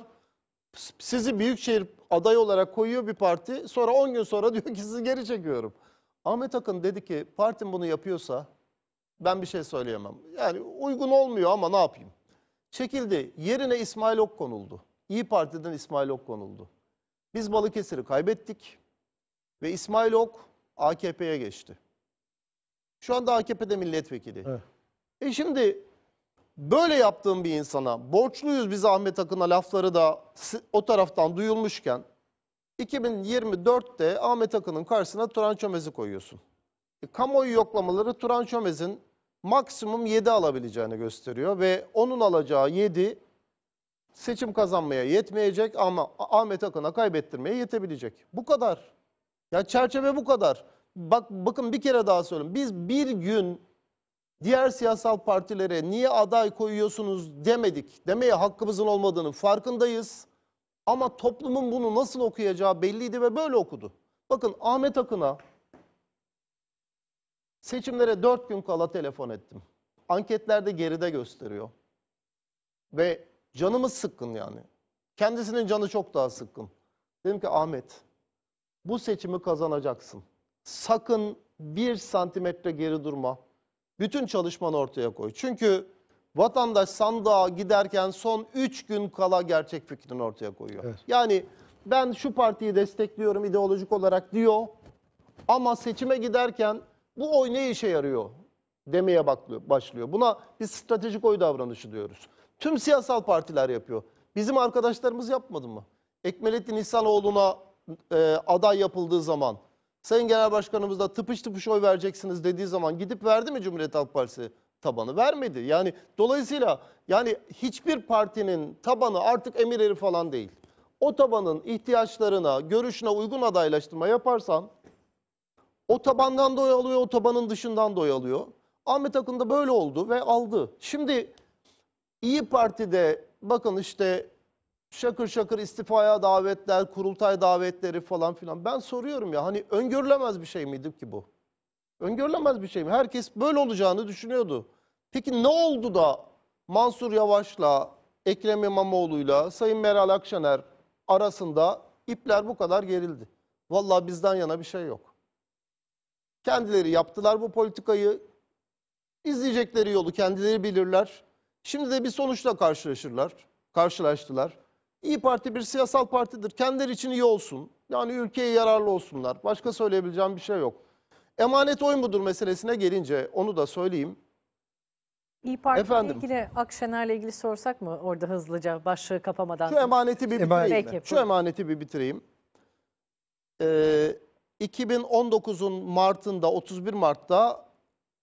Sizi büyükşehir aday olarak koyuyor bir parti. Sonra 10 gün sonra diyor ki sizi geri çekiyorum. Ahmet Akın dedi ki partim bunu yapıyorsa ben bir şey söyleyemem. Yani uygun olmuyor ama ne yapayım? Çekildi. Yerine İsmail Ok konuldu. İyi Parti'den İsmail Ok konuldu. Biz Balıkesir'i kaybettik. Ve İsmail Ok AKP'ye geçti. Şu anda AKP'de milletvekili. Evet. E şimdi böyle yaptığım bir insana borçluyuz biz Ahmet Akın'a lafları da o taraftan duyulmuşken 2024'te Ahmet Akın'ın karşısına Turan Çömez'i koyuyorsun. E, kamuoyu yoklamaları Turan Çömez'in maksimum 7 alabileceğini gösteriyor ve onun alacağı 7 seçim kazanmaya yetmeyecek ama Ahmet Akın'a kaybettirmeye yetebilecek. Bu kadar. Ya çerçeve bu kadar. Bak bakın bir kere daha söyleyeyim. Biz bir gün diğer siyasal partilere niye aday koyuyorsunuz demedik. Demeye hakkımızın olmadığını farkındayız. Ama toplumun bunu nasıl okuyacağı belliydi ve böyle okudu. Bakın Ahmet Akın'a seçimlere dört gün kala telefon ettim. Anketlerde geride gösteriyor. Ve canımız sıkkın yani. Kendisinin canı çok daha sıkkın. Dedim ki Ahmet bu seçimi kazanacaksın. Sakın bir santimetre geri durma. Bütün çalışmanı ortaya koy. Çünkü vatandaş sandığa giderken son 3 gün kala gerçek fikrini ortaya koyuyor. Evet. Yani ben şu partiyi destekliyorum ideolojik olarak diyor ama seçime giderken bu oy ne işe yarıyor demeye başlıyor. Buna biz stratejik oy davranışı diyoruz. Tüm siyasal partiler yapıyor. Bizim arkadaşlarımız yapmadı mı? Ekmelettin İhsanoğlu'na e, aday yapıldığı zaman Sayın Genel Başkanımız da tıpış tıpış oy vereceksiniz dediği zaman gidip verdi mi Cumhuriyet Halk Partisi tabanı? Vermedi. Yani dolayısıyla yani hiçbir partinin tabanı artık Emirleri falan değil. O tabanın ihtiyaçlarına, görüşüne uygun adaylaştırma yaparsan o tabandan doyalıyor, o tabanın dışından doyalıyor. Ahmet Akın da böyle oldu ve aldı. Şimdi İyi Parti'de bakın işte şakır şakır istifaya davetler, kurultay davetleri falan filan. Ben soruyorum ya hani öngörülemez bir şey miydi ki bu? Öngörülemez bir şey mi? Herkes böyle olacağını düşünüyordu. Peki ne oldu da Mansur Yavaş'la, Ekrem İmamoğlu'yla, Sayın Meral Akşener arasında ipler bu kadar gerildi? Valla bizden yana bir şey yok. Kendileri yaptılar bu politikayı. İzleyecekleri yolu kendileri bilirler. Şimdi de bir sonuçla karşılaşırlar, karşılaştılar. İyi Parti bir siyasal partidir. Kendileri için iyi olsun. Yani ülkeye yararlı olsunlar. Başka söyleyebileceğim bir şey yok. Emanet oy mudur meselesine gelince onu da söyleyeyim. İyi Parti ile ilgili Akşener'le ilgili sorsak mı orada hızlıca başlığı kapamadan? Şu emaneti bir bitireyim. Peki, Şu emaneti bir bitireyim. Ee, 2019'un Mart'ında 31 Mart'ta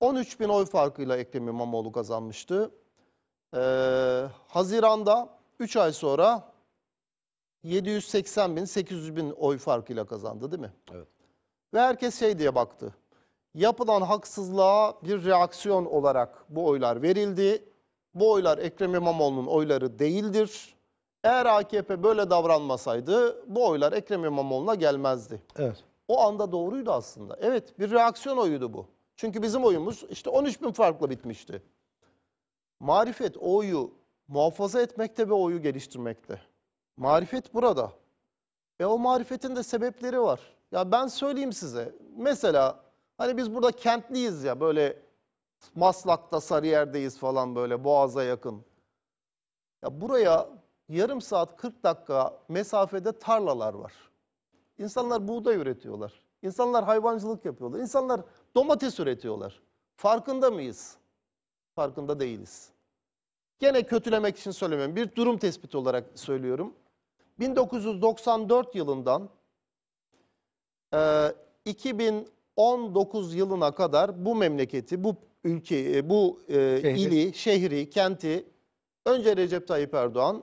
13 bin oy farkıyla Ekrem İmamoğlu kazanmıştı. Ee, Haziran'da 3 ay sonra 780 bin 800 bin oy farkıyla kazandı değil mi? Evet. Ve herkes şey diye baktı. Yapılan haksızlığa bir reaksiyon olarak bu oylar verildi. Bu oylar Ekrem İmamoğlu'nun oyları değildir. Eğer AKP böyle davranmasaydı bu oylar Ekrem İmamoğlu'na gelmezdi. Evet. O anda doğruydu aslında. Evet bir reaksiyon oyuydu bu. Çünkü bizim oyumuz işte 13 bin farkla bitmişti. Marifet oyu muhafaza etmekte ve oyu geliştirmekte. Marifet burada. Ve o marifetin de sebepleri var. Ya ben söyleyeyim size. Mesela hani biz burada kentliyiz ya böyle Maslak'ta Sarıyer'deyiz falan böyle Boğaz'a yakın. Ya buraya yarım saat 40 dakika mesafede tarlalar var. İnsanlar buğday üretiyorlar. İnsanlar hayvancılık yapıyorlar. İnsanlar domates üretiyorlar. Farkında mıyız? Farkında değiliz. Gene kötülemek için söylemiyorum. Bir durum tespiti olarak söylüyorum. 1994 yılından e, 2019 yılına kadar bu memleketi, bu ülke, e, bu e, şehri. ili, şehri, kenti önce Recep Tayyip Erdoğan,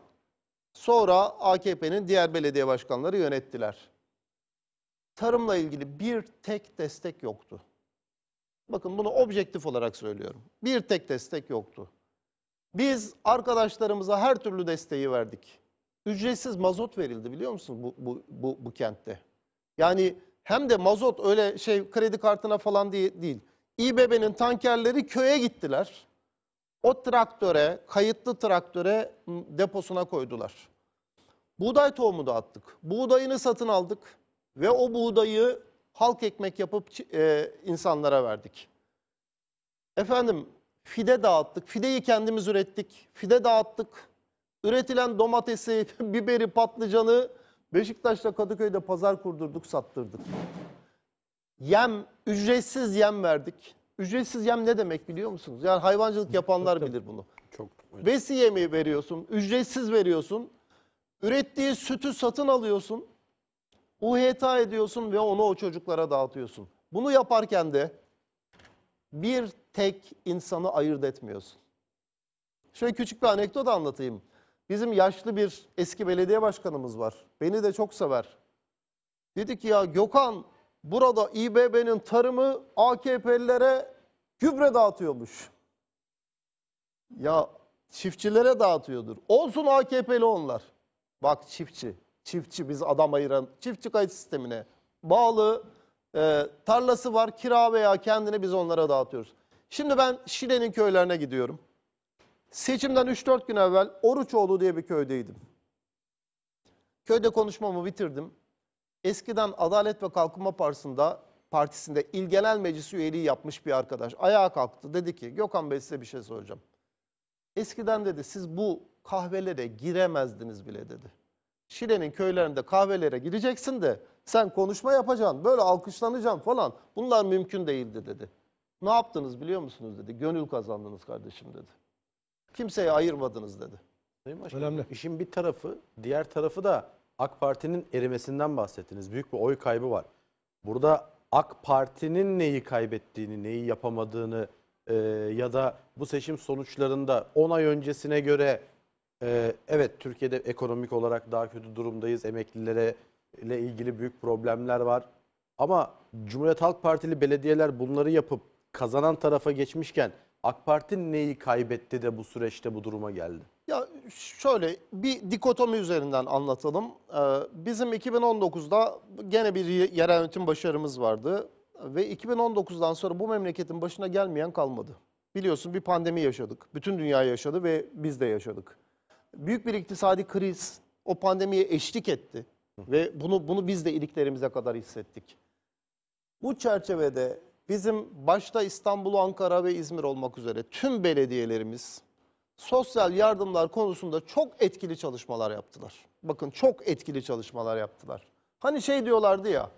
sonra AKP'nin diğer belediye başkanları yönettiler. Tarımla ilgili bir tek destek yoktu. Bakın bunu objektif olarak söylüyorum. Bir tek destek yoktu. Biz arkadaşlarımıza her türlü desteği verdik ücretsiz mazot verildi biliyor musun bu, bu, bu, bu kentte? Yani hem de mazot öyle şey kredi kartına falan değil. İBB'nin tankerleri köye gittiler. O traktöre, kayıtlı traktöre deposuna koydular. Buğday tohumu da attık. Buğdayını satın aldık ve o buğdayı halk ekmek yapıp e, insanlara verdik. Efendim fide dağıttık. Fideyi kendimiz ürettik. Fide dağıttık. Üretilen domatesi, biberi, patlıcanı Beşiktaş'ta Kadıköy'de pazar kurdurduk, sattırdık. Yem, ücretsiz yem verdik. Ücretsiz yem ne demek biliyor musunuz? Yani hayvancılık yapanlar çok, bilir bunu. Çok. Besi yemi veriyorsun, ücretsiz veriyorsun. Ürettiği sütü satın alıyorsun. UHT ediyorsun ve onu o çocuklara dağıtıyorsun. Bunu yaparken de bir tek insanı ayırt etmiyorsun. Şöyle küçük bir anekdot anlatayım. Bizim yaşlı bir eski belediye başkanımız var. Beni de çok sever. Dedi ki ya Gökhan burada İBB'nin tarımı AKP'lilere gübre dağıtıyormuş. Ya çiftçilere dağıtıyordur. Olsun AKP'li onlar. Bak çiftçi, çiftçi biz adam ayıran çiftçi kayıt sistemine bağlı e, tarlası var kira veya kendine biz onlara dağıtıyoruz. Şimdi ben Şile'nin köylerine gidiyorum. Seçimden 3-4 gün evvel Oruçoğlu diye bir köydeydim. Köyde konuşmamı bitirdim. Eskiden Adalet ve Kalkınma Partisi'nde partisinde il genel meclis üyeliği yapmış bir arkadaş ayağa kalktı. Dedi ki Gökhan Bey size bir şey soracağım. Eskiden dedi siz bu kahvelere giremezdiniz bile dedi. Şile'nin köylerinde kahvelere gireceksin de sen konuşma yapacaksın böyle alkışlanacaksın falan bunlar mümkün değildi dedi. Ne yaptınız biliyor musunuz dedi gönül kazandınız kardeşim dedi. Kimseye ayırmadınız dedi. Sayın Başkanım, Önemli. İşin bir tarafı, diğer tarafı da AK Parti'nin erimesinden bahsettiniz. Büyük bir oy kaybı var. Burada AK Parti'nin neyi kaybettiğini, neyi yapamadığını e, ya da bu seçim sonuçlarında 10 ay öncesine göre e, evet Türkiye'de ekonomik olarak daha kötü durumdayız. Emeklilere ile ilgili büyük problemler var. Ama Cumhuriyet Halk Partili belediyeler bunları yapıp kazanan tarafa geçmişken AK Parti neyi kaybetti de bu süreçte bu duruma geldi? Ya şöyle bir dikotomi üzerinden anlatalım. Ee, bizim 2019'da gene bir yerel yönetim başarımız vardı ve 2019'dan sonra bu memleketin başına gelmeyen kalmadı. Biliyorsun bir pandemi yaşadık. Bütün dünya yaşadı ve biz de yaşadık. Büyük bir iktisadi kriz o pandemiye eşlik etti ve bunu bunu biz de iliklerimize kadar hissettik. Bu çerçevede bizim başta İstanbul, Ankara ve İzmir olmak üzere tüm belediyelerimiz sosyal yardımlar konusunda çok etkili çalışmalar yaptılar. Bakın çok etkili çalışmalar yaptılar. Hani şey diyorlardı ya,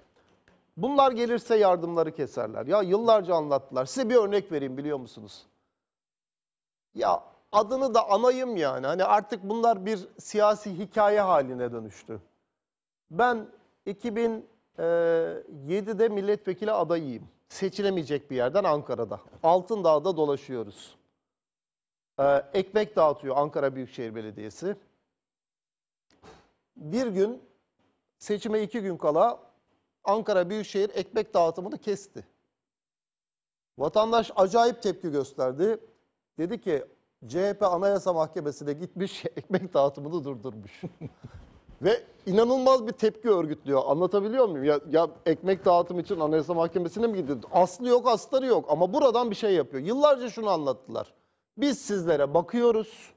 bunlar gelirse yardımları keserler. Ya yıllarca anlattılar. Size bir örnek vereyim biliyor musunuz? Ya adını da anayım yani. Hani artık bunlar bir siyasi hikaye haline dönüştü. Ben 2007'de e, milletvekili adayıyım seçilemeyecek bir yerden Ankara'da. Altındağ'da dolaşıyoruz. Ee, ekmek dağıtıyor Ankara Büyükşehir Belediyesi. Bir gün seçime iki gün kala Ankara Büyükşehir ekmek dağıtımını kesti. Vatandaş acayip tepki gösterdi. Dedi ki CHP Anayasa Mahkemesi'ne gitmiş ekmek dağıtımını durdurmuş. Ve inanılmaz bir tepki örgütlüyor. Anlatabiliyor muyum? Ya, ya ekmek dağıtım için Anayasa Mahkemesi'ne mi gidiyor? Aslı yok, astarı yok ama buradan bir şey yapıyor. Yıllarca şunu anlattılar. Biz sizlere bakıyoruz.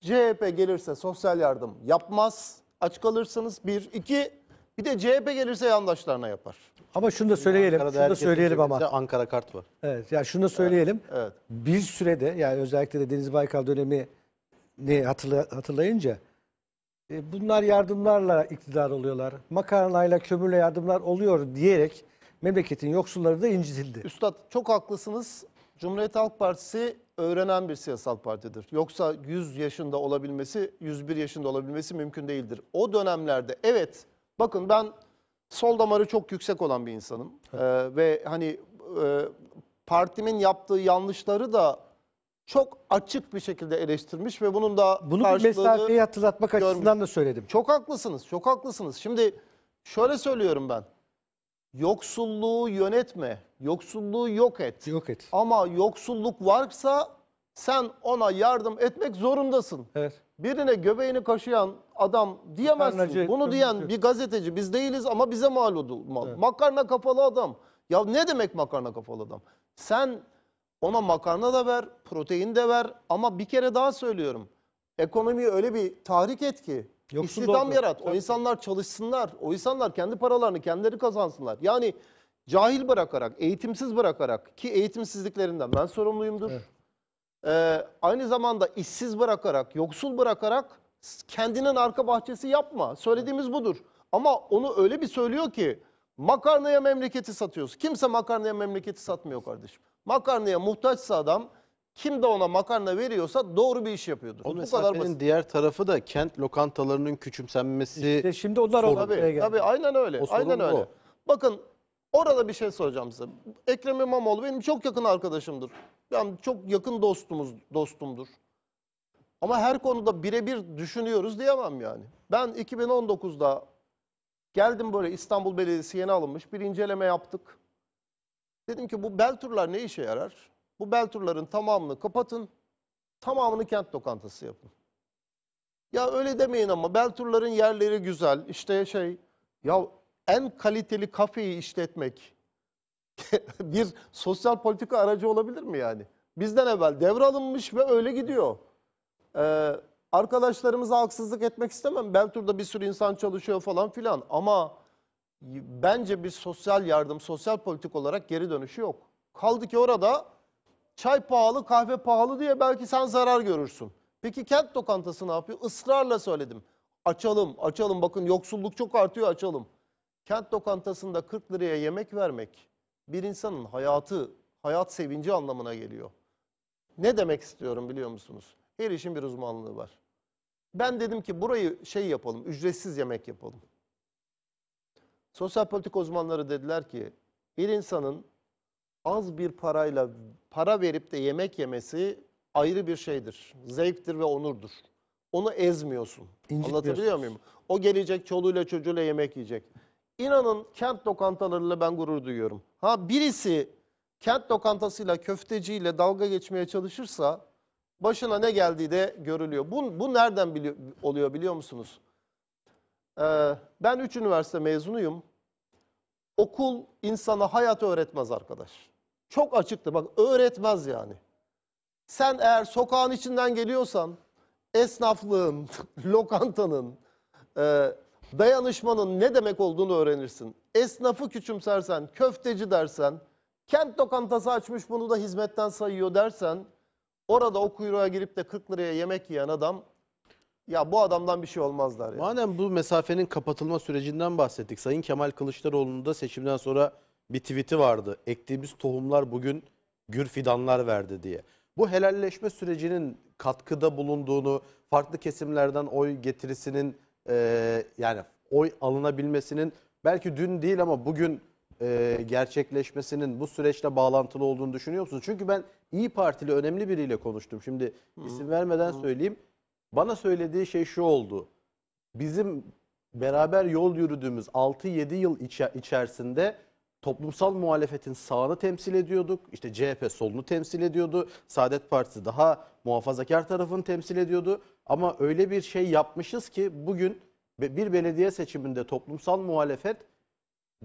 CHP gelirse sosyal yardım yapmaz. Aç kalırsınız. Bir, iki. Bir de CHP gelirse yandaşlarına yapar. Ama şunu da söyleyelim. Ankara'da şunu da söyleyelim ama. Ankara kart var. Evet, yani şunu da söyleyelim. Evet. Bir sürede yani özellikle de Deniz Baykal dönemi ne hatırlayınca e, bunlar yardımlarla iktidar oluyorlar. Makarnayla, kömürle yardımlar oluyor diyerek memleketin yoksulları da incitildi. Üstad çok haklısınız. Cumhuriyet Halk Partisi öğrenen bir siyasal partidir. Yoksa 100 yaşında olabilmesi, 101 yaşında olabilmesi mümkün değildir. O dönemlerde evet bakın ben sol damarı çok yüksek olan bir insanım. Ee, ve hani e, partimin yaptığı yanlışları da çok açık bir şekilde eleştirmiş ve bunun da Bunu bir mesafeyi hatırlatmak görmüş. açısından da söyledim. Çok haklısınız, çok haklısınız. Şimdi şöyle söylüyorum ben. Yoksulluğu yönetme, yoksulluğu yok et. Yok et. Ama yoksulluk varsa sen ona yardım etmek zorundasın. Evet. Birine göbeğini kaşıyan adam diyemezsin. Makarnacı, Bunu diyen bir gazeteci biz değiliz ama bize mal oldu. Makarna kafalı adam. Ya ne demek makarna kafalı adam? Sen ona makarna da ver, protein de ver ama bir kere daha söylüyorum. Ekonomiyi öyle bir tahrik et ki Yoksul istihdam doğru. yarat. O insanlar çalışsınlar. O insanlar kendi paralarını kendileri kazansınlar. Yani cahil bırakarak, eğitimsiz bırakarak ki eğitimsizliklerinden ben sorumluyumdur. Evet. Ee, aynı zamanda işsiz bırakarak, yoksul bırakarak kendinin arka bahçesi yapma. Söylediğimiz budur. Ama onu öyle bir söylüyor ki makarnaya memleketi satıyoruz. Kimse makarnaya memleketi satmıyor kardeşim. Makarnaya muhtaçsa adam kim de ona makarna veriyorsa doğru bir iş yapıyordur. O Bu kadar basit. diğer tarafı da kent lokantalarının küçümsenmesi. İşte şimdi onlar Sorun. Tabii, geldi. tabii aynen öyle. O aynen öyle. o. Bakın orada bir şey soracağım size. Ekrem İmamoğlu benim çok yakın arkadaşımdır. Yani çok yakın dostumuz dostumdur. Ama her konuda birebir düşünüyoruz diyemem yani. Ben 2019'da geldim böyle İstanbul Belediyesi yeni alınmış bir inceleme yaptık. Dedim ki bu bel turlar ne işe yarar? Bu bel turların tamamını kapatın. Tamamını kent lokantası yapın. Ya öyle demeyin ama bel turların yerleri güzel. İşte şey ya en kaliteli kafeyi işletmek bir sosyal politika aracı olabilir mi yani? Bizden evvel devralınmış ve öyle gidiyor. Ee, arkadaşlarımıza haksızlık etmek istemem. Beltur'da bir sürü insan çalışıyor falan filan ama bence bir sosyal yardım, sosyal politik olarak geri dönüşü yok. Kaldı ki orada çay pahalı, kahve pahalı diye belki sen zarar görürsün. Peki kent lokantası ne yapıyor? Israrla söyledim. Açalım, açalım. Bakın yoksulluk çok artıyor, açalım. Kent lokantasında 40 liraya yemek vermek bir insanın hayatı, hayat sevinci anlamına geliyor. Ne demek istiyorum biliyor musunuz? Her işin bir uzmanlığı var. Ben dedim ki burayı şey yapalım, ücretsiz yemek yapalım. Sosyal politik uzmanları dediler ki bir insanın az bir parayla para verip de yemek yemesi ayrı bir şeydir. Zevktir ve onurdur. Onu ezmiyorsun. Anlatabiliyor muyum? O gelecek çoluğuyla çocuğuyla yemek yiyecek. İnanın kent lokantalarıyla ben gurur duyuyorum. Ha birisi kent lokantasıyla köfteciyle dalga geçmeye çalışırsa başına ne geldiği de görülüyor. Bu, bu nereden biliyor, oluyor biliyor musunuz? Ee, ben 3 üniversite mezunuyum. Okul insana hayat öğretmez arkadaş. Çok açıktı bak öğretmez yani. Sen eğer sokağın içinden geliyorsan esnaflığın, lokantanın, e, dayanışmanın ne demek olduğunu öğrenirsin. Esnafı küçümsersen, köfteci dersen, kent lokantası açmış bunu da hizmetten sayıyor dersen orada o kuyruğa girip de 40 liraya yemek yiyen adam ya bu adamdan bir şey olmazlar. Yani. Madem bu mesafenin kapatılma sürecinden bahsettik. Sayın Kemal Kılıçdaroğlu'nun da seçimden sonra bir tweet'i vardı. Ektiğimiz tohumlar bugün gür fidanlar verdi diye. Bu helalleşme sürecinin katkıda bulunduğunu, farklı kesimlerden oy getirisinin e, yani oy alınabilmesinin belki dün değil ama bugün e, gerçekleşmesinin bu süreçle bağlantılı olduğunu düşünüyor musunuz? Çünkü ben İyi Partili önemli biriyle konuştum. Şimdi isim vermeden söyleyeyim. Bana söylediği şey şu oldu. Bizim beraber yol yürüdüğümüz 6-7 yıl içi- içerisinde toplumsal muhalefetin sağını temsil ediyorduk. İşte CHP solunu temsil ediyordu. Saadet Partisi daha muhafazakar tarafını temsil ediyordu. Ama öyle bir şey yapmışız ki bugün bir belediye seçiminde toplumsal muhalefet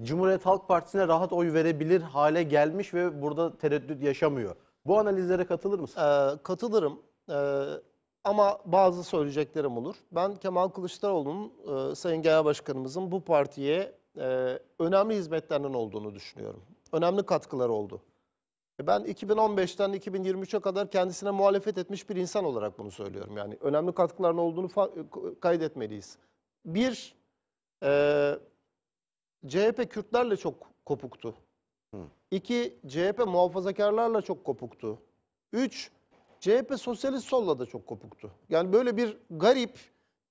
Cumhuriyet Halk Partisi'ne rahat oy verebilir hale gelmiş ve burada tereddüt yaşamıyor. Bu analizlere katılır mısın? Ee, katılırım. Ee, ama bazı söyleyeceklerim olur. Ben Kemal Kılıçdaroğlu'nun, e, Sayın Genel Başkanımızın bu partiye e, önemli hizmetlerinin olduğunu düşünüyorum. Önemli katkılar oldu. E ben 2015'ten 2023'e kadar kendisine muhalefet etmiş bir insan olarak bunu söylüyorum. Yani önemli katkıların olduğunu e, kaydetmeliyiz. Bir, e, CHP Kürtlerle çok kopuktu. Hı. İki, CHP muhafazakarlarla çok kopuktu. Üç, CHP sosyalist solla da çok kopuktu. Yani böyle bir garip,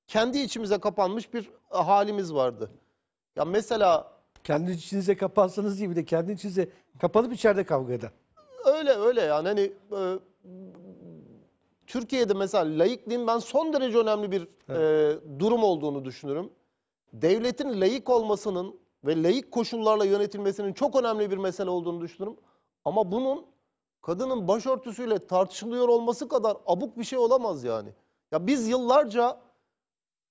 kendi içimize kapanmış bir halimiz vardı. Ya mesela... Kendi içinize kapansanız değil bir de kendi içinize kapanıp içeride kavga eden. Öyle öyle yani hani... E, Türkiye'de mesela layıklığın ben son derece önemli bir evet. e, durum olduğunu düşünürüm. Devletin layık olmasının ve layık koşullarla yönetilmesinin çok önemli bir mesele olduğunu düşünürüm. Ama bunun kadının başörtüsüyle tartışılıyor olması kadar abuk bir şey olamaz yani. Ya biz yıllarca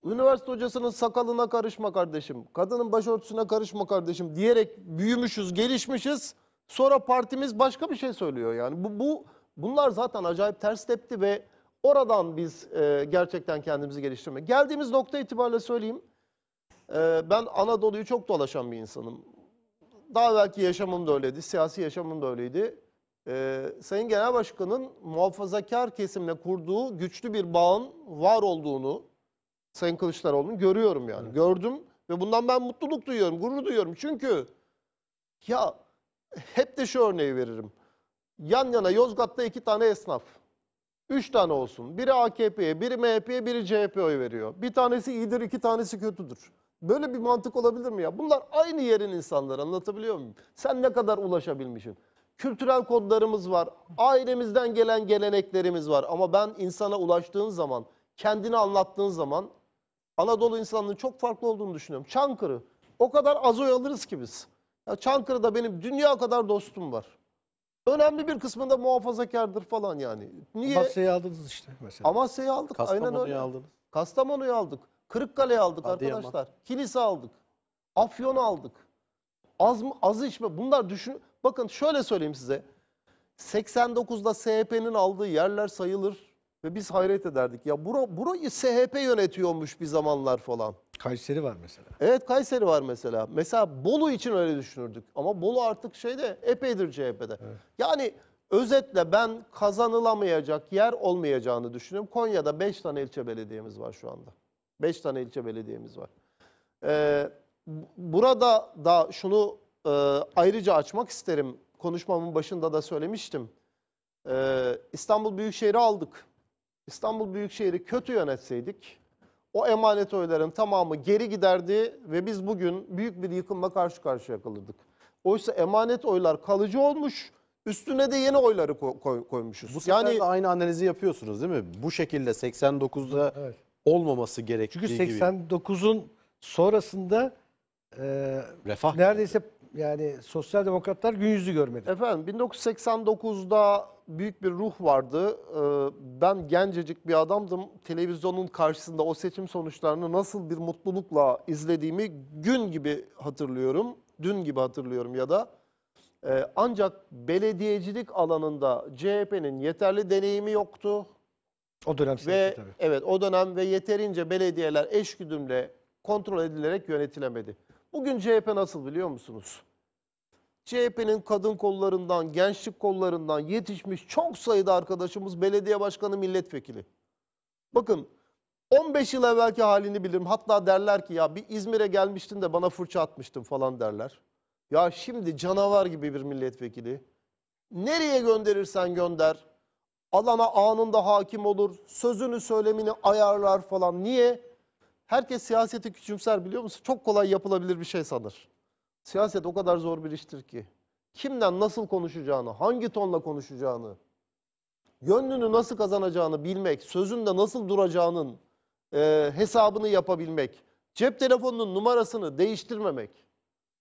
üniversite hocasının sakalına karışma kardeşim, kadının başörtüsüne karışma kardeşim diyerek büyümüşüz, gelişmişiz. Sonra partimiz başka bir şey söylüyor yani. Bu, bu bunlar zaten acayip ters tepti ve oradan biz e, gerçekten kendimizi geliştirme. Geldiğimiz nokta itibariyle söyleyeyim. E, ben Anadolu'yu çok dolaşan bir insanım. Daha belki yaşamım da öyleydi, siyasi yaşamım da öyleydi. Ee, Sayın Genel Başkan'ın muhafazakar kesimle kurduğu güçlü bir bağın var olduğunu Sayın Kılıçdaroğlu'nun görüyorum yani. Evet. Gördüm ve bundan ben mutluluk duyuyorum, gurur duyuyorum. Çünkü ya hep de şu örneği veririm. Yan yana Yozgat'ta iki tane esnaf. Üç tane olsun. Biri AKP'ye, biri MHP'ye, biri CHP oy veriyor. Bir tanesi iyidir, iki tanesi kötüdür. Böyle bir mantık olabilir mi ya? Bunlar aynı yerin insanları anlatabiliyor muyum? Sen ne kadar ulaşabilmişsin? kültürel kodlarımız var. Ailemizden gelen geleneklerimiz var. Ama ben insana ulaştığın zaman, kendini anlattığın zaman Anadolu insanının çok farklı olduğunu düşünüyorum. Çankırı o kadar az oy alırız ki biz. Ya Çankırı'da benim dünya kadar dostum var. Önemli bir kısmında muhafazakardır falan yani. Niye? Amasya'yı aldınız işte mesela. Amasya'yı aldık. Kastamonu'yu aynen aldınız. Kastamonu'yu aldık. Kırıkkale'yi aldık Adıyaman. arkadaşlar. Kilise aldık. Afyon aldık. Az mı az içme. Bunlar düşün Bakın şöyle söyleyeyim size. 89'da SHP'nin aldığı yerler sayılır ve biz hayret ederdik. Ya bura, burayı SHP yönetiyormuş bir zamanlar falan. Kayseri var mesela. Evet Kayseri var mesela. Mesela Bolu için öyle düşünürdük. Ama Bolu artık şeyde epeydir CHP'de. Evet. Yani özetle ben kazanılamayacak yer olmayacağını düşünüyorum. Konya'da 5 tane ilçe belediyemiz var şu anda. 5 tane ilçe belediyemiz var. Ee, burada da şunu e, ayrıca açmak isterim. Konuşmamın başında da söylemiştim. E, İstanbul Büyükşehir'i aldık. İstanbul Büyükşehir'i kötü yönetseydik o emanet oyların tamamı geri giderdi ve biz bugün büyük bir yıkımla karşı karşıya kalırdık. Oysa emanet oylar kalıcı olmuş. Üstüne de yeni oyları koy, koy, koymuşuz. Bu sefer yani de aynı analizi yapıyorsunuz değil mi? Bu şekilde 89'da evet. olmaması gerektiği Çünkü gibi. 89'un sonrasında e, Refah neredeyse yani sosyal demokratlar gün yüzü görmedi. Efendim 1989'da büyük bir ruh vardı. Ee, ben gencecik bir adamdım. Televizyonun karşısında o seçim sonuçlarını nasıl bir mutlulukla izlediğimi gün gibi hatırlıyorum. Dün gibi hatırlıyorum ya da. Ee, ancak belediyecilik alanında CHP'nin yeterli deneyimi yoktu. O dönem ve, tabii. Evet o dönem ve yeterince belediyeler eş güdümle kontrol edilerek yönetilemedi. Bugün CHP nasıl biliyor musunuz? CHP'nin kadın kollarından, gençlik kollarından yetişmiş çok sayıda arkadaşımız belediye başkanı, milletvekili. Bakın 15 yıl evvelki halini bilirim. Hatta derler ki ya bir İzmir'e gelmiştin de bana fırça atmıştın falan derler. Ya şimdi canavar gibi bir milletvekili. Nereye gönderirsen gönder. Alana anında hakim olur. Sözünü söylemini ayarlar falan. Niye? Herkes siyaseti küçümser biliyor musun? Çok kolay yapılabilir bir şey sanır. Siyaset o kadar zor bir iştir ki. Kimden nasıl konuşacağını, hangi tonla konuşacağını, gönlünü nasıl kazanacağını bilmek, sözünde nasıl duracağının e, hesabını yapabilmek, cep telefonunun numarasını değiştirmemek.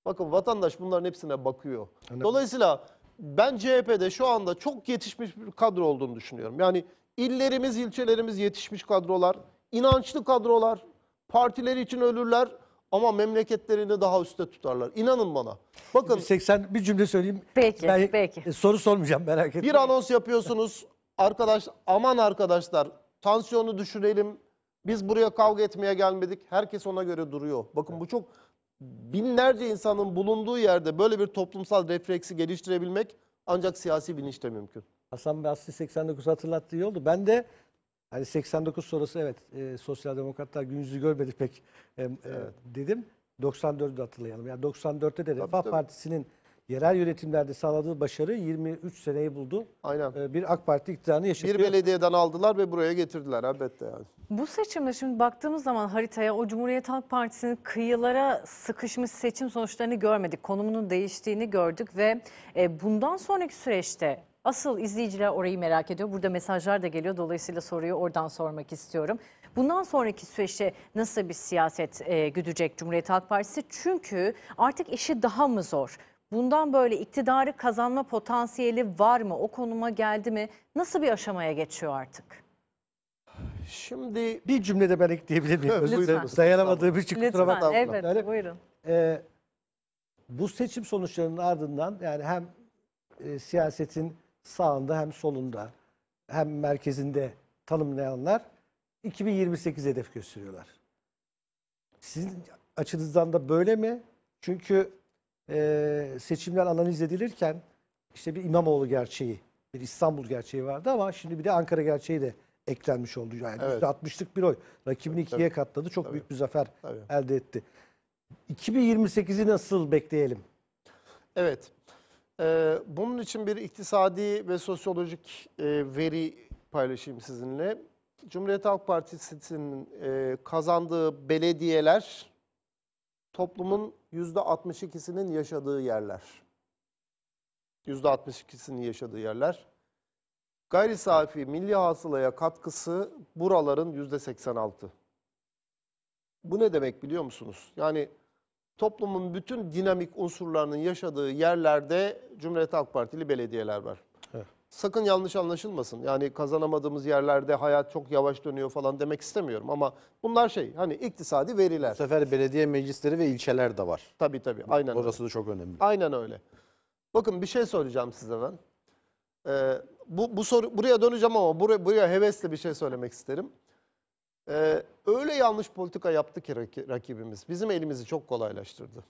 Bakın vatandaş bunların hepsine bakıyor. Dolayısıyla ben CHP'de şu anda çok yetişmiş bir kadro olduğunu düşünüyorum. Yani illerimiz, ilçelerimiz yetişmiş kadrolar, inançlı kadrolar, Partileri için ölürler ama memleketlerini daha üstte tutarlar. İnanın bana. Bakın 80 bir cümle söyleyeyim. Peki, ben, peki. E, soru sormayacağım merak etmeyin. Bir anons yapıyorsunuz. Arkadaş aman arkadaşlar tansiyonu düşürelim. Biz buraya kavga etmeye gelmedik. Herkes ona göre duruyor. Bakın bu çok binlerce insanın bulunduğu yerde böyle bir toplumsal refleksi geliştirebilmek ancak siyasi bilinçle mümkün. Hasan Basri 89 hatırlattığı iyi oldu. Ben de Hani 89 sonrası evet e, Sosyal Demokratlar gün yüzü görmedi pek e, e, dedim. 94'ü hatırlayalım. Yani 94'te de Refah tabii. Partisi'nin yerel yönetimlerde sağladığı başarı 23 seneyi buldu. Aynen. E, bir AK Parti iktidarını yaşatıyor. Bir belediyeden aldılar ve buraya getirdiler elbette yani. Bu seçimde şimdi baktığımız zaman haritaya o Cumhuriyet Halk Partisi'nin kıyılara sıkışmış seçim sonuçlarını görmedik. Konumunun değiştiğini gördük ve e, bundan sonraki süreçte Asıl izleyiciler orayı merak ediyor. Burada mesajlar da geliyor. Dolayısıyla soruyu oradan sormak istiyorum. Bundan sonraki süreçte nasıl bir siyaset e, güdecek Cumhuriyet Halk Partisi? Çünkü artık işi daha mı zor? Bundan böyle iktidarı kazanma potansiyeli var mı? O konuma geldi mi? Nasıl bir aşamaya geçiyor artık? Şimdi bir cümlede ben ekleyebilir miyim? Özür dilerim. Dayanamadığım için kusura Lütfen, evet yani, buyurun. E, bu seçim sonuçlarının ardından yani hem e, siyasetin sağında hem solunda hem merkezinde tanımlayanlar 2028 hedef gösteriyorlar. Sizin açınızdan da böyle mi? Çünkü e, seçimler analiz edilirken işte bir İmamoğlu gerçeği, bir İstanbul gerçeği vardı ama şimdi bir de Ankara gerçeği de eklenmiş oldu. Yani evet. %60'lık bir oy. Rakibini tabii, ikiye katladı. Çok tabii. büyük bir zafer tabii. elde etti. 2028'i nasıl bekleyelim? Evet. Ee, bunun için bir iktisadi ve sosyolojik e, veri paylaşayım sizinle. Cumhuriyet Halk Partisi'nin e, kazandığı belediyeler toplumun %62'sinin yaşadığı yerler. %62'sinin yaşadığı yerler. Gayri safi milli hasılaya katkısı buraların %86. Bu ne demek biliyor musunuz? Yani toplumun bütün dinamik unsurlarının yaşadığı yerlerde Cumhuriyet Halk Partili belediyeler var. Evet. Sakın yanlış anlaşılmasın. Yani kazanamadığımız yerlerde hayat çok yavaş dönüyor falan demek istemiyorum ama bunlar şey hani iktisadi veriler. Bu sefer belediye meclisleri ve ilçeler de var. Tabii tabii aynen Orası öyle. da çok önemli. Aynen öyle. Bakın bir şey soracağım size ben. Ee, bu, bu soru buraya döneceğim ama buraya, buraya hevesle bir şey söylemek isterim. Ee, öyle yanlış politika yaptı ki rakibimiz. Bizim elimizi çok kolaylaştırdı.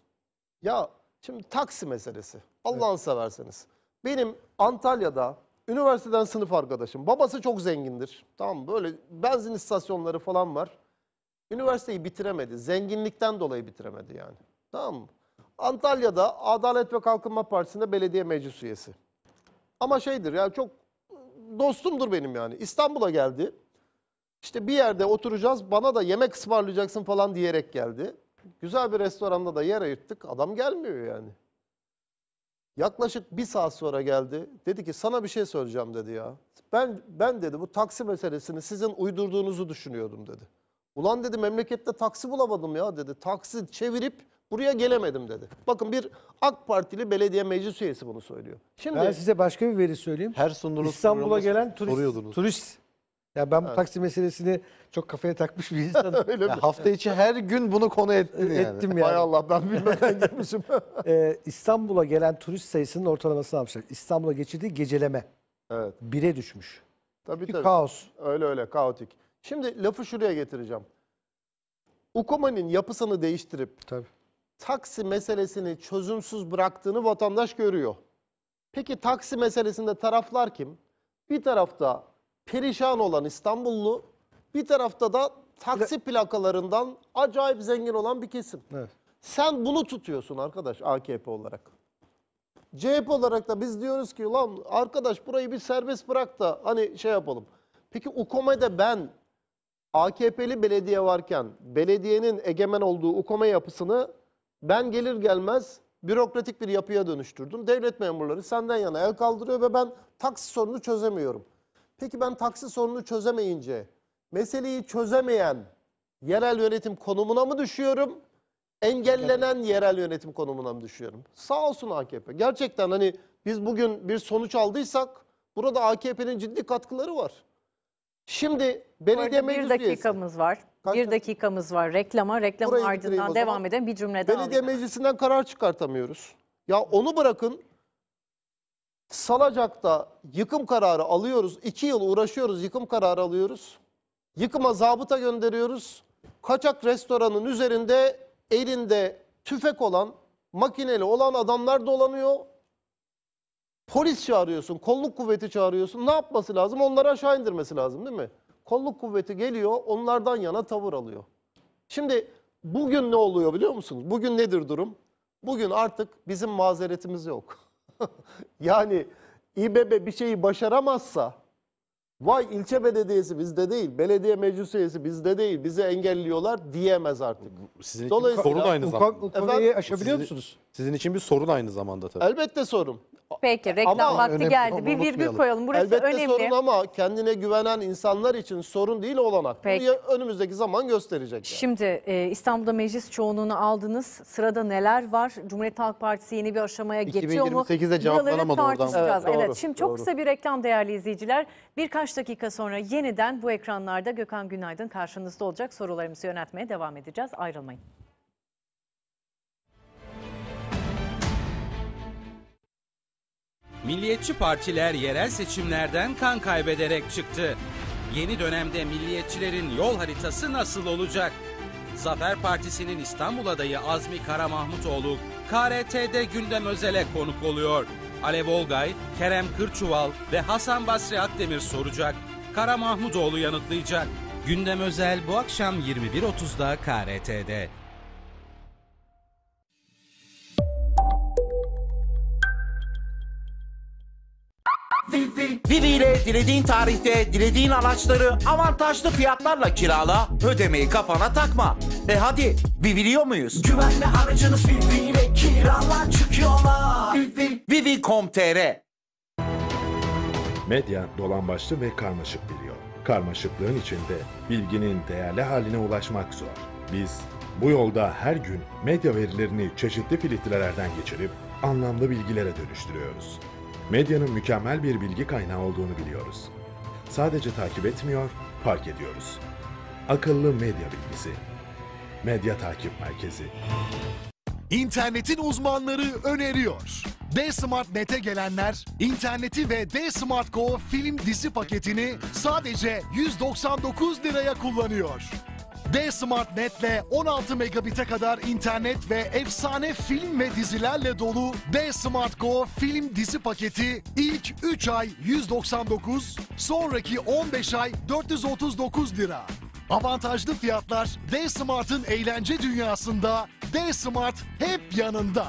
Ya şimdi taksi meselesi. Allah'ını evet. severseniz. Benim Antalya'da üniversiteden sınıf arkadaşım. Babası çok zengindir. Tamam böyle benzin istasyonları falan var. Üniversiteyi bitiremedi. Zenginlikten dolayı bitiremedi yani. Tamam mı? Antalya'da Adalet ve Kalkınma Partisi'nde belediye meclis üyesi. Ama şeydir yani çok ıı, dostumdur benim yani. İstanbul'a geldi. İşte bir yerde oturacağız bana da yemek ısmarlayacaksın falan diyerek geldi. Güzel bir restoranda da yer ayırttık. Adam gelmiyor yani. Yaklaşık bir saat sonra geldi. Dedi ki sana bir şey söyleyeceğim dedi ya. Ben, ben dedi bu taksi meselesini sizin uydurduğunuzu düşünüyordum dedi. Ulan dedi memlekette taksi bulamadım ya dedi. Taksi çevirip buraya gelemedim dedi. Bakın bir AK Partili belediye meclis üyesi bunu söylüyor. Şimdi ben size başka bir veri söyleyeyim. Her sunduğunuz İstanbul'a gelen turist, soruyordunuz. turist ya ben bu evet. taksi meselesini çok kafaya takmış bir insanım. Öyle ya hafta içi her gün bunu konu ettin yani. Ettim yani. Hay Allah ben bilmeden gelmişim. ee, İstanbul'a gelen turist sayısının ortalamasını almışlar. İstanbul'a geçirdiği geceleme. Evet. Bire düşmüş. Tabii tabii. Kaos. Öyle öyle kaotik. Şimdi lafı şuraya getireceğim. Ukoma'nın yapısını değiştirip tabii. taksi meselesini çözümsüz bıraktığını vatandaş görüyor. Peki taksi meselesinde taraflar kim? Bir tarafta perişan olan İstanbullu bir tarafta da taksi plakalarından acayip zengin olan bir kesim. Evet. Sen bunu tutuyorsun arkadaş AKP olarak. CHP olarak da biz diyoruz ki lan arkadaş burayı bir serbest bırak da hani şey yapalım. Peki UKOME'de ben AKP'li belediye varken belediyenin egemen olduğu UKOME yapısını ben gelir gelmez bürokratik bir yapıya dönüştürdüm. Devlet memurları senden yana el kaldırıyor ve ben taksi sorunu çözemiyorum. Peki ben taksi sorunu çözemeyince meseleyi çözemeyen yerel yönetim konumuna mı düşüyorum? Engellenen yerel yönetim konumuna mı düşüyorum? Sağ olsun AKP. Gerçekten hani biz bugün bir sonuç aldıysak burada AKP'nin ciddi katkıları var. Şimdi belediye meclis Bir dakikamız var. Kaç bir dakikamız var. Reklama, reklamın Burayı ardından devam eden bir cümle daha. Belediye meclisinden karar çıkartamıyoruz. Ya onu bırakın Salacak'ta yıkım kararı alıyoruz. iki yıl uğraşıyoruz yıkım kararı alıyoruz. Yıkıma zabıta gönderiyoruz. Kaçak restoranın üzerinde elinde tüfek olan, makineli olan adamlar dolanıyor. Polis çağırıyorsun, kolluk kuvveti çağırıyorsun. Ne yapması lazım? Onları aşağı indirmesi lazım değil mi? Kolluk kuvveti geliyor, onlardan yana tavır alıyor. Şimdi bugün ne oluyor biliyor musunuz? Bugün nedir durum? Bugün artık bizim mazeretimiz yok. yani İBB bir şeyi başaramazsa Vay ilçe belediyesi bizde değil, belediye meclis üyesi bizde değil, bizi engelliyorlar diyemez artık. Sizin için bir Dolayısıyla- sorun aynı zamanda. Bu aşabiliyor Sizin- musunuz? Sizin için bir sorun aynı zamanda tabii. Elbette sorun. Peki reklam Ama vakti önemli, geldi. Bir virgül unutmayalım. koyalım. Burası Elbette önemli. sorun ama kendine güvenen insanlar için sorun değil olanak. Peki. Bunu önümüzdeki zaman gösterecek. yani. Şimdi e, İstanbul'da meclis çoğunluğunu aldınız. Sırada neler var? Cumhuriyet Halk Partisi yeni bir aşamaya geçiyor mu? 2028'de Buraları cevaplanamadı oradan. tartışacağız. Evet, Evet, doğru, şimdi çok kısa bir reklam değerli izleyiciler. Birkaç dakika sonra yeniden bu ekranlarda Gökhan Günaydın karşınızda olacak. Sorularımızı yöneltmeye devam edeceğiz. Ayrılmayın. Milliyetçi partiler yerel seçimlerden kan kaybederek çıktı. Yeni dönemde milliyetçilerin yol haritası nasıl olacak? Zafer Partisi'nin İstanbul adayı Azmi Kara Mahmutoğlu KRT'de gündem özele konuk oluyor. Alev Olgay, Kerem Kırçuval ve Hasan Basri Akdemir soracak. Kara Mahmudoğlu yanıtlayacak. Gündem Özel bu akşam 21.30'da KRT'de. Vivi. Vivi ile dilediğin tarihte dilediğin araçları avantajlı fiyatlarla kirala, ödemeyi kafana takma. E hadi Vivi'liyor muyuz? Güvenli aracınız Vivi ile kiralar çıkıyorlar. Vivi. Vivi.com.tr Medya dolambaçlı ve karmaşık bir Karmaşıklığın içinde bilginin değerli haline ulaşmak zor. Biz bu yolda her gün medya verilerini çeşitli filtrelerden geçirip anlamlı bilgilere dönüştürüyoruz. Medyanın mükemmel bir bilgi kaynağı olduğunu biliyoruz. Sadece takip etmiyor, fark ediyoruz. Akıllı medya bilgisi. Medya Takip Merkezi. İnternetin uzmanları öneriyor. D-Smart.net'e gelenler interneti ve D-Smart Go film dizi paketini sadece 199 liraya kullanıyor. D Smart Net'le 16 megabite kadar internet ve efsane film ve dizilerle dolu D Smart Go film dizi paketi ilk 3 ay 199, sonraki 15 ay 439 lira. Avantajlı fiyatlar D Smart'ın eğlence dünyasında D Smart hep yanında.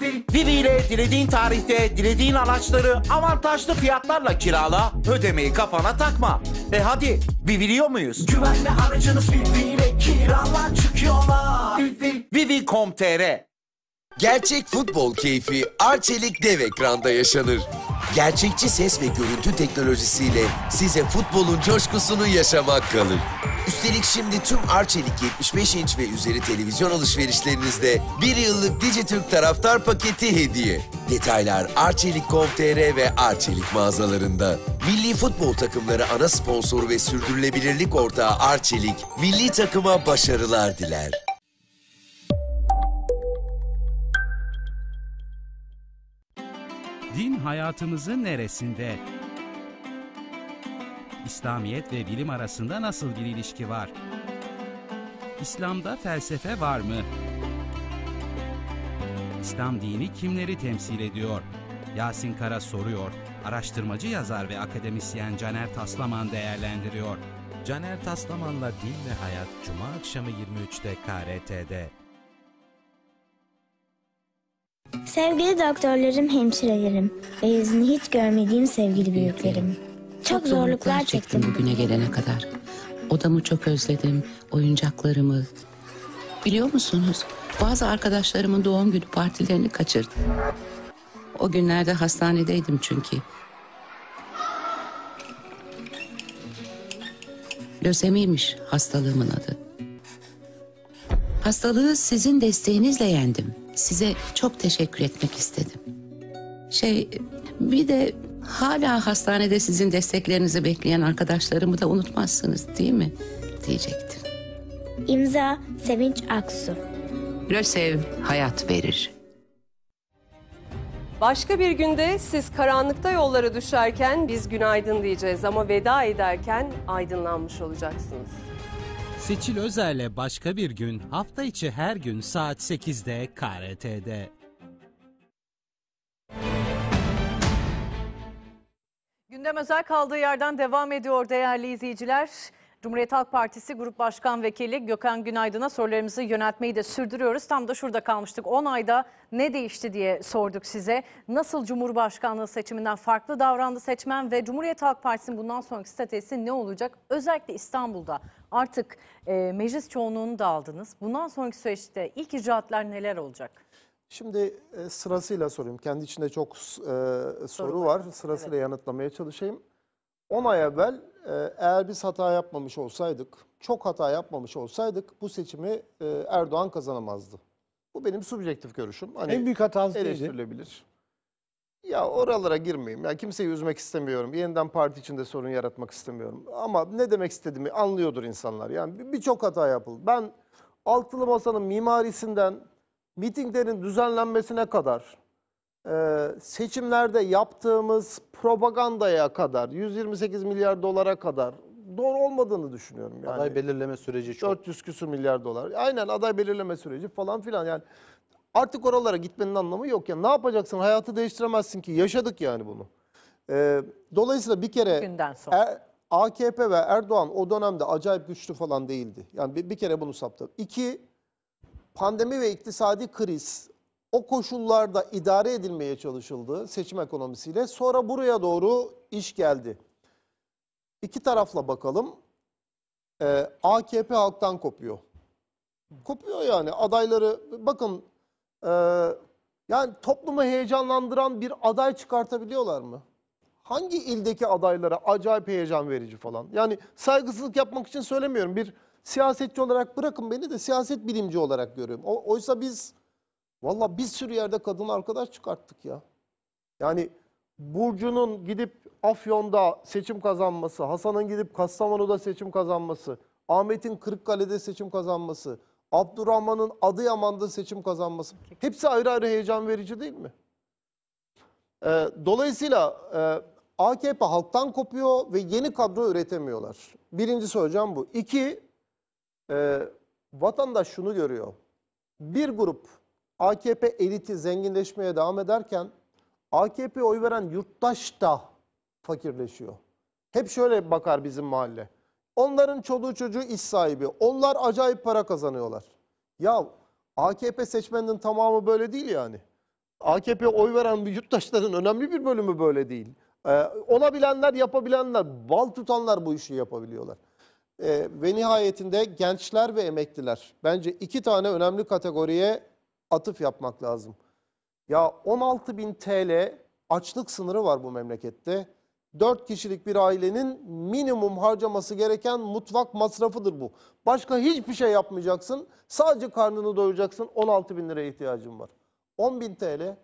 Vivi. Vivi ile dilediğin tarihte dilediğin araçları avantajlı fiyatlarla kirala, ödemeyi kafana takma. E hadi, Vivi'liyor muyuz? Güvenli aracınız Vivi ile kiralar çıkıyorlar. Vivi. Vivi.com.tr Gerçek futbol keyfi Arçelik dev ekranda yaşanır. Gerçekçi ses ve görüntü teknolojisiyle size futbolun coşkusunu yaşamak kalır. Üstelik şimdi tüm Arçelik 75 inç ve üzeri televizyon alışverişlerinizde bir yıllık Dijitürk taraftar paketi hediye. Detaylar Arçelik.com.tr ve Arçelik mağazalarında. Milli futbol takımları ana sponsor ve sürdürülebilirlik ortağı Arçelik, milli takıma başarılar diler. hayatımızın neresinde? İslamiyet ve bilim arasında nasıl bir ilişki var? İslam'da felsefe var mı? İslam dini kimleri temsil ediyor? Yasin Kara soruyor. Araştırmacı yazar ve akademisyen Caner Taslaman değerlendiriyor. Caner Taslaman'la Din ve Hayat Cuma akşamı 23'te KRT'de. Sevgili doktorlarım, hemşirelerim ve yüzünü hiç görmediğim sevgili büyüklerim. Çok, zorluklar çektim bugüne gelene kadar. Odamı çok özledim, oyuncaklarımı. Biliyor musunuz? Bazı arkadaşlarımın doğum günü partilerini kaçırdım. O günlerde hastanedeydim çünkü. Lösemiymiş hastalığımın adı. Hastalığı sizin desteğinizle yendim size çok teşekkür etmek istedim. Şey bir de hala hastanede sizin desteklerinizi bekleyen arkadaşlarımı da unutmazsınız değil mi? Diyecektim. İmza Sevinç Aksu LÖSEV hayat verir. Başka bir günde siz karanlıkta yollara düşerken biz günaydın diyeceğiz ama veda ederken aydınlanmış olacaksınız. Seçil Özer'le başka bir gün hafta içi her gün saat 8'de KRT'de. Gündem özel kaldığı yerden devam ediyor değerli izleyiciler. Cumhuriyet Halk Partisi Grup Başkan Vekili Gökhan Günaydın'a sorularımızı yöneltmeyi de sürdürüyoruz. Tam da şurada kalmıştık. 10 ayda ne değişti diye sorduk size. Nasıl Cumhurbaşkanlığı seçiminden farklı davrandı seçmen ve Cumhuriyet Halk Partisi'nin bundan sonraki statüsü ne olacak? Özellikle İstanbul'da artık e, meclis çoğunluğunu da aldınız. Bundan sonraki süreçte ilk icraatlar neler olacak? Şimdi e, sırasıyla sorayım. Kendi içinde çok e, soru, soru var. var. Sırasıyla evet. yanıtlamaya çalışayım. 10 ay evvel e, eğer biz hata yapmamış olsaydık, çok hata yapmamış olsaydık bu seçimi e, Erdoğan kazanamazdı. Bu benim subjektif görüşüm. Hani en büyük hatası eleştirilebilir. Neydi? Ya oralara girmeyeyim. Ya kimseyi üzmek istemiyorum. Yeniden parti içinde sorun yaratmak istemiyorum. Ama ne demek istediğimi anlıyordur insanlar. Yani birçok hata yapıldı. Ben altılı masanın mimarisinden mitinglerin düzenlenmesine kadar e, seçimlerde yaptığımız propagandaya kadar 128 milyar dolara kadar doğru olmadığını düşünüyorum. Yani. Aday belirleme süreci çok. 400 küsur milyar dolar. Aynen aday belirleme süreci falan filan yani. Artık oralara gitmenin anlamı yok. Yani ne yapacaksın? Hayatı değiştiremezsin ki. Yaşadık yani bunu. Ee, dolayısıyla bir kere er, AKP ve Erdoğan o dönemde acayip güçlü falan değildi. Yani bir, bir kere bunu saptım. İki, pandemi ve iktisadi kriz o koşullarda idare edilmeye çalışıldı seçim ekonomisiyle. Sonra buraya doğru iş geldi. İki tarafla bakalım. Ee, AKP halktan kopuyor. Kopuyor yani adayları. Bakın e, yani toplumu heyecanlandıran bir aday çıkartabiliyorlar mı? Hangi ildeki adaylara acayip heyecan verici falan? Yani saygısızlık yapmak için söylemiyorum. Bir siyasetçi olarak bırakın beni de siyaset bilimci olarak görüyorum. O, oysa biz Valla bir sürü yerde kadın arkadaş çıkarttık ya. Yani Burcu'nun gidip Afyon'da seçim kazanması, Hasan'ın gidip Kastamonu'da seçim kazanması, Ahmet'in Kırıkkale'de seçim kazanması, Abdurrahman'ın Adıyaman'da seçim kazanması. Hepsi ayrı ayrı heyecan verici değil mi? Ee, dolayısıyla e, AKP halktan kopuyor ve yeni kadro üretemiyorlar. Birinci hocam bu. İki, e, vatandaş şunu görüyor. Bir grup AKP eliti zenginleşmeye devam ederken AKP oy veren yurttaş da fakirleşiyor. Hep şöyle bakar bizim mahalle. Onların çoluğu çocuğu iş sahibi. Onlar acayip para kazanıyorlar. Ya AKP seçmeninin tamamı böyle değil yani. AKP oy veren yurttaşların önemli bir bölümü böyle değil. Ee, olabilenler, yapabilenler, bal tutanlar bu işi yapabiliyorlar. Ee, ve nihayetinde gençler ve emekliler. Bence iki tane önemli kategoriye atıf yapmak lazım. Ya 16 bin TL açlık sınırı var bu memlekette. 4 kişilik bir ailenin minimum harcaması gereken mutfak masrafıdır bu. Başka hiçbir şey yapmayacaksın. Sadece karnını doyuracaksın. 16 bin liraya ihtiyacın var. 10 bin TL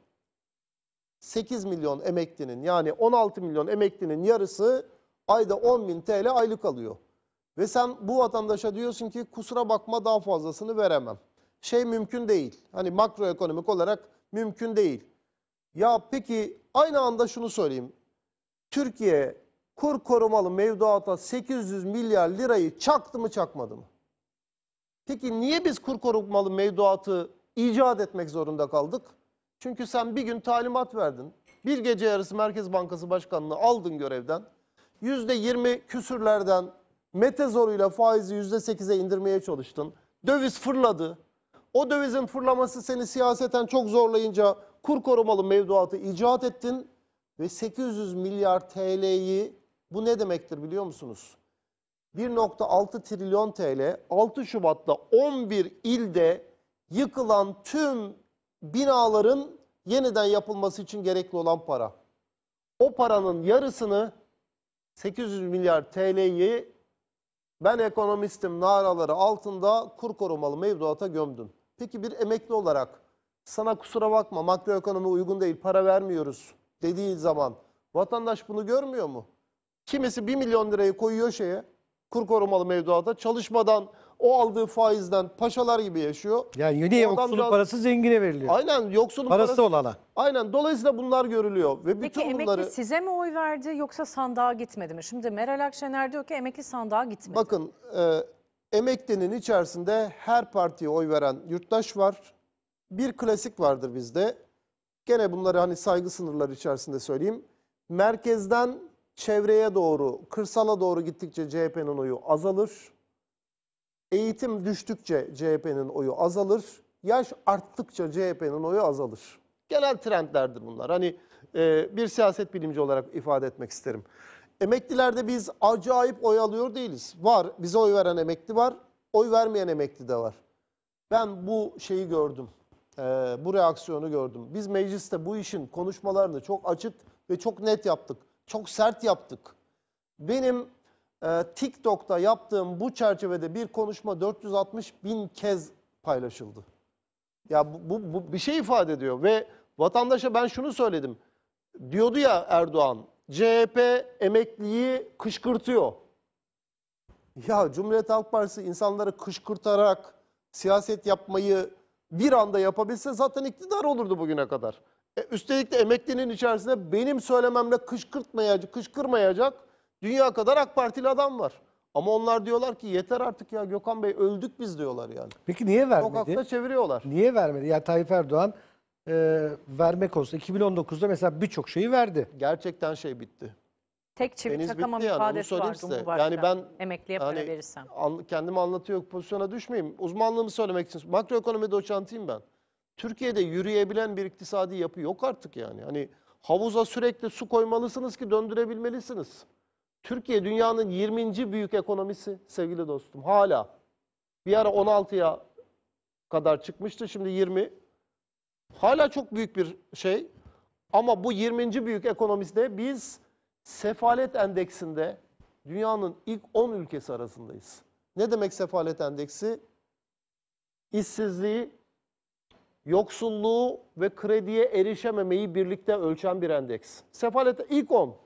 8 milyon emeklinin yani 16 milyon emeklinin yarısı ayda 10 bin TL aylık alıyor. Ve sen bu vatandaşa diyorsun ki kusura bakma daha fazlasını veremem şey mümkün değil. Hani makroekonomik olarak mümkün değil. Ya peki aynı anda şunu söyleyeyim. Türkiye kur korumalı mevduata 800 milyar lirayı çaktı mı çakmadı mı? Peki niye biz kur korumalı mevduatı icat etmek zorunda kaldık? Çünkü sen bir gün talimat verdin. Bir gece yarısı Merkez Bankası Başkanı'nı aldın görevden. yüzde %20 küsürlerden mete zoruyla faizi yüzde sekize indirmeye çalıştın. Döviz fırladı. O dövizin fırlaması seni siyaseten çok zorlayınca kur korumalı mevduatı icat ettin ve 800 milyar TL'yi bu ne demektir biliyor musunuz? 1.6 trilyon TL 6 Şubat'ta 11 ilde yıkılan tüm binaların yeniden yapılması için gerekli olan para. O paranın yarısını 800 milyar TL'yi ben ekonomistim naraları altında kur korumalı mevduata gömdüm. Peki bir emekli olarak sana kusura bakma makroekonomi uygun değil para vermiyoruz dediği zaman vatandaş bunu görmüyor mu? Kimisi 1 milyon lirayı koyuyor şeye kur korumalı mevduata çalışmadan o aldığı faizden paşalar gibi yaşıyor. Yani yine yoksulun biraz... parası zengine veriliyor. Aynen yoksulun parası, parası olana. Aynen dolayısıyla bunlar görülüyor ve bütün Peki, bunları emekli size mi oy verdi yoksa sandığa gitmedi mi? Şimdi Meral Akşener diyor ki emekli sandığa gitmedi. Bakın e, emeklinin içerisinde her partiye oy veren yurttaş var. Bir klasik vardır bizde. Gene bunları hani saygı sınırları içerisinde söyleyeyim. Merkezden çevreye doğru, kırsala doğru gittikçe CHP'nin oyu azalır. Eğitim düştükçe CHP'nin oyu azalır. Yaş arttıkça CHP'nin oyu azalır. Genel trendlerdir bunlar. Hani e, bir siyaset bilimci olarak ifade etmek isterim. Emeklilerde biz acayip oy alıyor değiliz. Var. Bize oy veren emekli var. Oy vermeyen emekli de var. Ben bu şeyi gördüm. E, bu reaksiyonu gördüm. Biz mecliste bu işin konuşmalarını çok açık ve çok net yaptık. Çok sert yaptık. Benim e, TikTok'ta yaptığım bu çerçevede bir konuşma 460 bin kez paylaşıldı. Ya bu, bu, bu bir şey ifade ediyor ve vatandaşa ben şunu söyledim. Diyordu ya Erdoğan CHP emekliyi kışkırtıyor. Ya Cumhuriyet Halk Partisi insanları kışkırtarak siyaset yapmayı bir anda yapabilse zaten iktidar olurdu bugüne kadar. E, üstelik de emeklinin içerisinde benim söylememle kışkırtmayacak, kışkırmayacak dünya kadar AK Partili adam var. Ama onlar diyorlar ki yeter artık ya Gökhan Bey öldük biz diyorlar yani. Peki niye vermedi? Sokakta çeviriyorlar. Niye vermedi? Ya Tayyip Erdoğan e, verme konusunda 2019'da mesela birçok şeyi verdi. Gerçekten şey bitti. Tek çivi Deniz takamam bitti yani, ifadesi var size. Yani ben Emekliye para hani, verirsem. an- kendimi anlatıyor pozisyona düşmeyeyim. Uzmanlığımı söylemek için makroekonomi doçentiyim ben. Türkiye'de yürüyebilen bir iktisadi yapı yok artık yani. Hani havuza sürekli su koymalısınız ki döndürebilmelisiniz. Türkiye dünyanın 20. büyük ekonomisi sevgili dostum hala. Bir ara 16'ya kadar çıkmıştı şimdi 20. Hala çok büyük bir şey. Ama bu 20. büyük ekonomiste biz sefalet endeksinde dünyanın ilk 10 ülkesi arasındayız. Ne demek sefalet endeksi? İşsizliği, yoksulluğu ve krediye erişememeyi birlikte ölçen bir endeks. Sefalet ilk 10.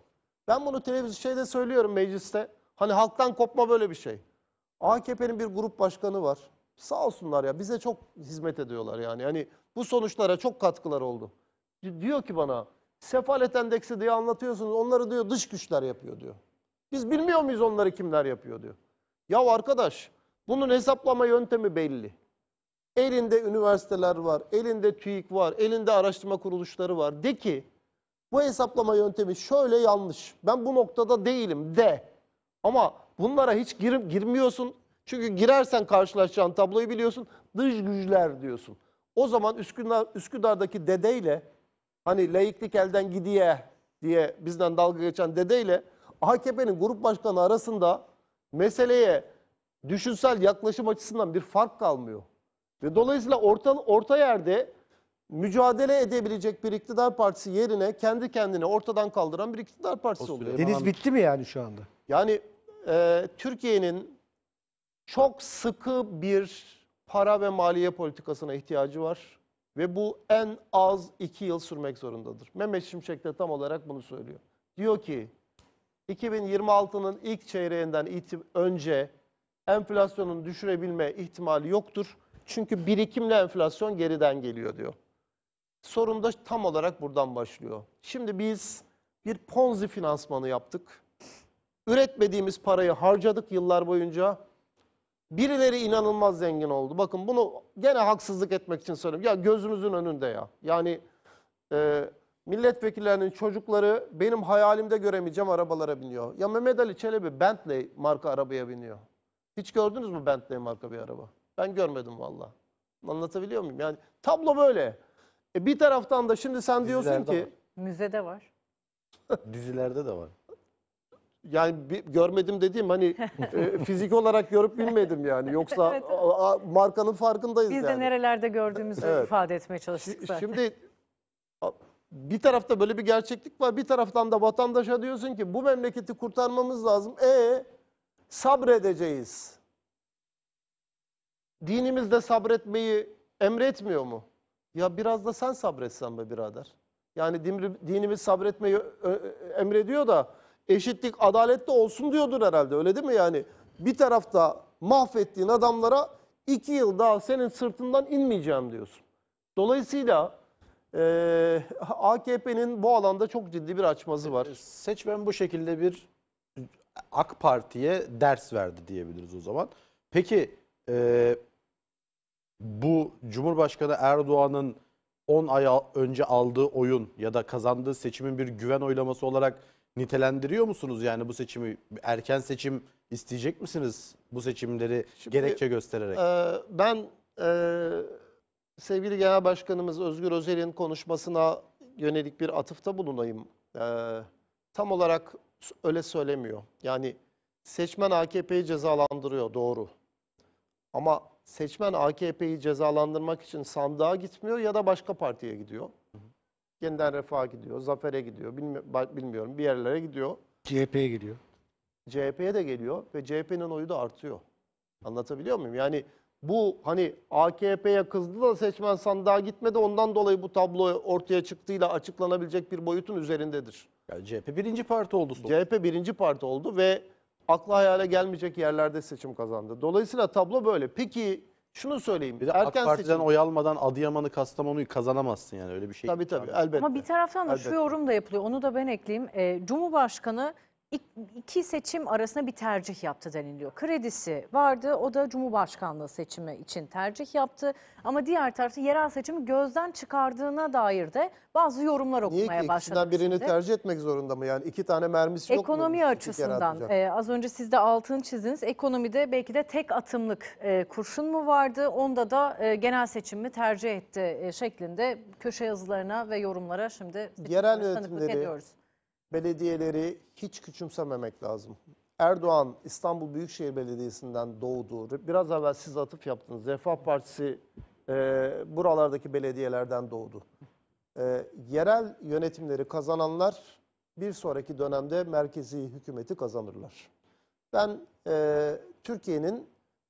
Ben bunu televizyon şeyde söylüyorum mecliste. Hani halktan kopma böyle bir şey. AKP'nin bir grup başkanı var sağ olsunlar ya bize çok hizmet ediyorlar yani. Yani bu sonuçlara çok katkılar oldu. diyor ki bana sefalet endeksi diye anlatıyorsunuz onları diyor dış güçler yapıyor diyor. Biz bilmiyor muyuz onları kimler yapıyor diyor. Ya arkadaş bunun hesaplama yöntemi belli. Elinde üniversiteler var, elinde TÜİK var, elinde araştırma kuruluşları var. De ki bu hesaplama yöntemi şöyle yanlış. Ben bu noktada değilim de. Ama bunlara hiç girip girmiyorsun. Çünkü girersen karşılaşacağın tabloyu biliyorsun. Dış güçler diyorsun. O zaman Üsküdar, Üsküdar'daki dedeyle hani laiklik elden gidiye diye bizden dalga geçen dedeyle AKP'nin grup başkanı arasında meseleye düşünsel yaklaşım açısından bir fark kalmıyor. Ve dolayısıyla orta, orta yerde mücadele edebilecek bir iktidar partisi yerine kendi kendini ortadan kaldıran bir iktidar partisi oluyor. Deniz bitti mi yani şu anda? Yani e, Türkiye'nin çok sıkı bir para ve maliye politikasına ihtiyacı var. Ve bu en az iki yıl sürmek zorundadır. Mehmet Şimşek de tam olarak bunu söylüyor. Diyor ki 2026'nın ilk çeyreğinden itib önce enflasyonun düşürebilme ihtimali yoktur. Çünkü birikimle enflasyon geriden geliyor diyor. Sorun da tam olarak buradan başlıyor. Şimdi biz bir ponzi finansmanı yaptık. Üretmediğimiz parayı harcadık yıllar boyunca Birileri inanılmaz zengin oldu. Bakın bunu gene haksızlık etmek için söylüyorum. Ya gözümüzün önünde ya. Yani e, milletvekillerinin çocukları benim hayalimde göremeyeceğim arabalara biniyor. Ya Mehmet Ali Çelebi Bentley marka arabaya biniyor. Hiç gördünüz mü Bentley marka bir araba? Ben görmedim valla. Anlatabiliyor muyum? Yani tablo böyle. E bir taraftan da şimdi sen diyorsun ki... Var. Müzede var. Dizilerde de var yani bir, görmedim dediğim hani e, fizik olarak görüp bilmedim yani. Yoksa evet, A, a, markanın farkındayız Biz yani. Biz de nerelerde gördüğümüzü evet. ifade etmeye çalıştık zaten. Şimdi bir tarafta böyle bir gerçeklik var. Bir taraftan da vatandaşa diyorsun ki bu memleketi kurtarmamız lazım. E sabredeceğiz. Dinimiz de sabretmeyi emretmiyor mu? Ya biraz da sen sabretsen be birader. Yani dinimiz sabretmeyi emrediyor da eşitlik, adalet de olsun diyordur herhalde öyle değil mi yani? Bir tarafta mahvettiğin adamlara iki yıl daha senin sırtından inmeyeceğim diyorsun. Dolayısıyla e, AKP'nin bu alanda çok ciddi bir açmazı var. E, seçmen bu şekilde bir AK Parti'ye ders verdi diyebiliriz o zaman. Peki e, bu Cumhurbaşkanı Erdoğan'ın 10 ay önce aldığı oyun ya da kazandığı seçimin bir güven oylaması olarak nitelendiriyor musunuz? Yani bu seçimi erken seçim isteyecek misiniz bu seçimleri Şimdi, gerekçe göstererek? E, ben e, sevgili Genel Başkanımız Özgür Özel'in konuşmasına yönelik bir atıfta bulunayım. E, tam olarak öyle söylemiyor. Yani seçmen AKP'yi cezalandırıyor doğru. Ama seçmen AKP'yi cezalandırmak için sandığa gitmiyor ya da başka partiye gidiyor. Yeniden refaha gidiyor, zafere gidiyor, bilmiyorum bir yerlere gidiyor. CHP'ye gidiyor. CHP'ye de geliyor ve CHP'nin oyu da artıyor. Anlatabiliyor muyum? Yani bu hani AKP'ye kızdı da seçmen sandığa gitmedi ondan dolayı bu tablo ortaya çıktığıyla açıklanabilecek bir boyutun üzerindedir. Yani CHP birinci parti oldu. Son. CHP birinci parti oldu ve akla hayale gelmeyecek yerlerde seçim kazandı. Dolayısıyla tablo böyle. Peki şunu söyleyeyim. Bir de AK Parti'den seçim. oy almadan Adıyaman'ı, Kastamonu'yu kazanamazsın yani öyle bir şey. Tabii tabii elbette. Ama bir taraftan da şu yorum da yapılıyor. Onu da ben ekleyeyim. Ee, Cumhurbaşkanı iki seçim arasında bir tercih yaptı deniliyor. Kredisi vardı o da Cumhurbaşkanlığı seçimi için tercih yaptı. Ama diğer tarafta yerel seçimi gözden çıkardığına dair de bazı yorumlar Niye okumaya ki? başladı. İkisinden birini şimdi. tercih etmek zorunda mı? Yani iki tane mermisi yok Ekonomi mu? Şey açısından e, az önce siz de altını çizdiniz. Ekonomide belki de tek atımlık e, kurşun mu vardı? Onda da e, genel seçimi tercih etti e, şeklinde köşe yazılarına ve yorumlara şimdi yerel yönetimleri, ediyoruz belediyeleri hiç küçümsememek lazım. Erdoğan İstanbul Büyükşehir Belediyesi'nden doğdu. Biraz evvel siz atıf yaptınız. Refah Partisi e, buralardaki belediyelerden doğdu. E, yerel yönetimleri kazananlar bir sonraki dönemde merkezi hükümeti kazanırlar. Ben e, Türkiye'nin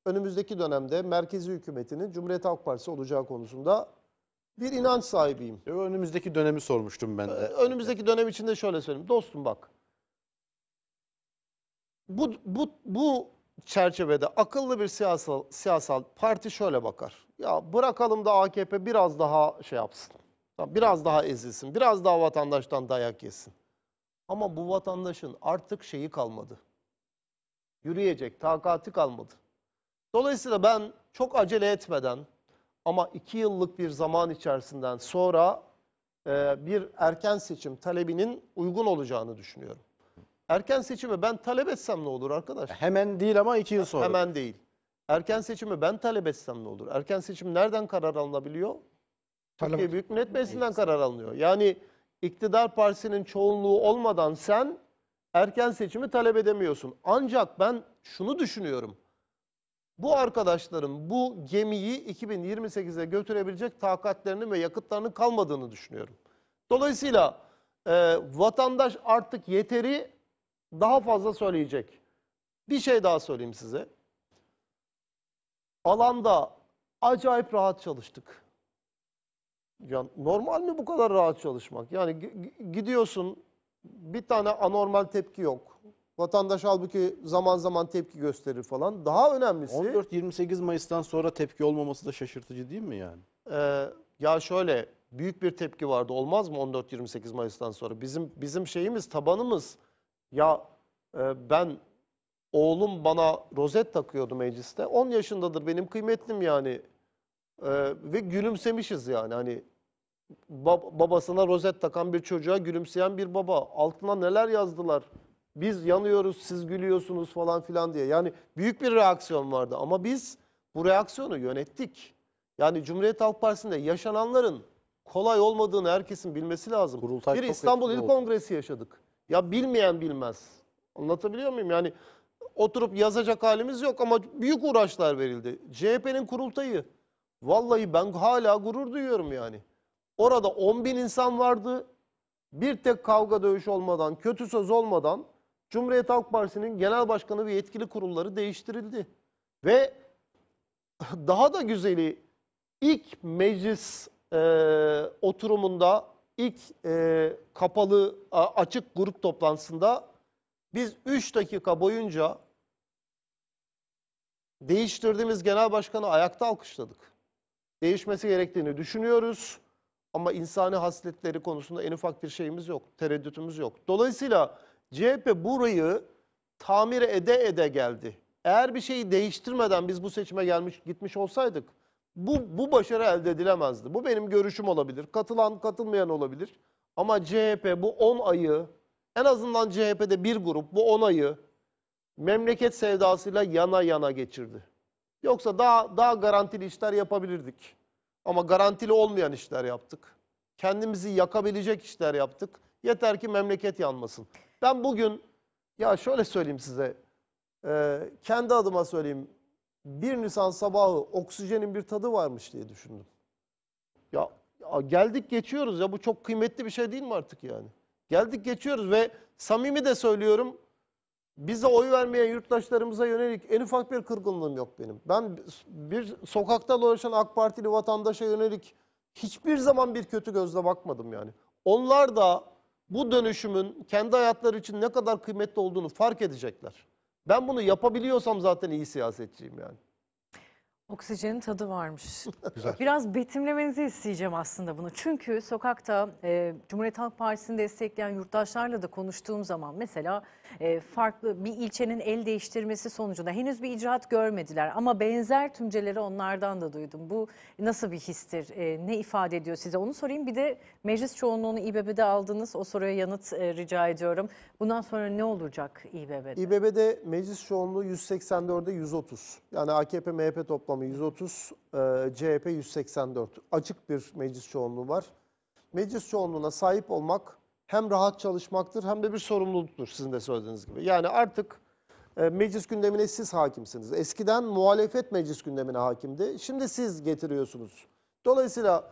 önümüzdeki dönemde merkezi hükümetinin Cumhuriyet Halk Partisi olacağı konusunda bir inanç sahibiyim. Önümüzdeki dönemi sormuştum ben de. Önümüzdeki dönem içinde şöyle söyleyeyim. Dostum bak. Bu, bu, bu çerçevede akıllı bir siyasal, siyasal parti şöyle bakar. Ya bırakalım da AKP biraz daha şey yapsın. Biraz daha ezilsin. Biraz daha vatandaştan dayak yesin. Ama bu vatandaşın artık şeyi kalmadı. Yürüyecek takati kalmadı. Dolayısıyla ben çok acele etmeden ama iki yıllık bir zaman içerisinden sonra e, bir erken seçim talebinin uygun olacağını düşünüyorum. Erken seçimi ben talep etsem ne olur arkadaş? Hemen değil ama iki yıl sonra. Hemen değil. Erken seçimi ben talep etsem ne olur? Erken seçim nereden karar alınabiliyor? Talep. Türkiye Büyük Millet Meclisi'nden karar alınıyor. Yani iktidar partisinin çoğunluğu olmadan sen erken seçimi talep edemiyorsun. Ancak ben şunu düşünüyorum. Bu arkadaşların bu gemiyi 2028'e götürebilecek takatlerinin ve yakıtlarının kalmadığını düşünüyorum. Dolayısıyla e, vatandaş artık yeteri daha fazla söyleyecek. Bir şey daha söyleyeyim size. Alanda acayip rahat çalıştık. Ya normal mi bu kadar rahat çalışmak? Yani gidiyorsun bir tane anormal tepki yok. Vatandaş halbuki zaman zaman tepki gösterir falan. Daha önemlisi... 14-28 Mayıs'tan sonra tepki olmaması da şaşırtıcı değil mi yani? E, ya şöyle büyük bir tepki vardı. Olmaz mı 14-28 Mayıs'tan sonra? Bizim bizim şeyimiz, tabanımız ya e, ben oğlum bana rozet takıyordu mecliste. 10 yaşındadır benim kıymetlim yani. E, ve gülümsemişiz yani hani babasına rozet takan bir çocuğa gülümseyen bir baba. Altına neler yazdılar? biz yanıyoruz siz gülüyorsunuz falan filan diye. Yani büyük bir reaksiyon vardı ama biz bu reaksiyonu yönettik. Yani Cumhuriyet Halk Partisi'nde yaşananların kolay olmadığını herkesin bilmesi lazım. Kurultay bir İstanbul İl Kongresi yaşadık. Ya bilmeyen bilmez. Anlatabiliyor muyum? Yani oturup yazacak halimiz yok ama büyük uğraşlar verildi. CHP'nin kurultayı. Vallahi ben hala gurur duyuyorum yani. Orada 10 bin insan vardı. Bir tek kavga dövüş olmadan, kötü söz olmadan Cumhuriyet Halk Partisi'nin genel başkanı ve yetkili kurulları değiştirildi. Ve daha da güzeli ilk meclis e, oturumunda, ilk e, kapalı açık grup toplantısında biz 3 dakika boyunca değiştirdiğimiz genel başkanı ayakta alkışladık. Değişmesi gerektiğini düşünüyoruz ama insani hasletleri konusunda en ufak bir şeyimiz yok, tereddütümüz yok. Dolayısıyla CHP burayı tamir ede ede geldi. Eğer bir şeyi değiştirmeden biz bu seçime gelmiş gitmiş olsaydık bu, bu başarı elde edilemezdi. Bu benim görüşüm olabilir. Katılan katılmayan olabilir. Ama CHP bu 10 ayı en azından CHP'de bir grup bu 10 ayı memleket sevdasıyla yana yana geçirdi. Yoksa daha daha garantili işler yapabilirdik. Ama garantili olmayan işler yaptık. Kendimizi yakabilecek işler yaptık. Yeter ki memleket yanmasın. Ben bugün ya şöyle söyleyeyim size. E, kendi adıma söyleyeyim. bir Nisan sabahı oksijenin bir tadı varmış diye düşündüm. Ya, ya geldik geçiyoruz ya bu çok kıymetli bir şey değil mi artık yani? Geldik geçiyoruz ve samimi de söylüyorum. Bize oy vermeyen yurttaşlarımıza yönelik en ufak bir kırgınlığım yok benim. Ben bir sokakta dolaşan AK Partili vatandaşa yönelik hiçbir zaman bir kötü gözle bakmadım yani. Onlar da bu dönüşümün kendi hayatları için ne kadar kıymetli olduğunu fark edecekler. Ben bunu yapabiliyorsam zaten iyi siyasetçiyim yani. Oksijenin tadı varmış. Güzel. Biraz betimlemenizi isteyeceğim aslında bunu. Çünkü sokakta e, Cumhuriyet Halk Partisi'ni destekleyen yurttaşlarla da konuştuğum zaman mesela e, farklı bir ilçenin el değiştirmesi sonucunda henüz bir icraat görmediler ama benzer tümceleri onlardan da duydum. Bu nasıl bir histir? E, ne ifade ediyor size? Onu sorayım. Bir de meclis çoğunluğunu İBB'de aldınız. O soruya yanıt e, rica ediyorum. Bundan sonra ne olacak İBB'de? İBB'de meclis çoğunluğu 184'de 130. Yani AKP MHP toplam toplamı 130, e, CHP 184. Açık bir meclis çoğunluğu var. Meclis çoğunluğuna sahip olmak hem rahat çalışmaktır hem de bir sorumluluktur sizin de söylediğiniz gibi. Yani artık e, meclis gündemine siz hakimsiniz. Eskiden muhalefet meclis gündemine hakimdi. Şimdi siz getiriyorsunuz. Dolayısıyla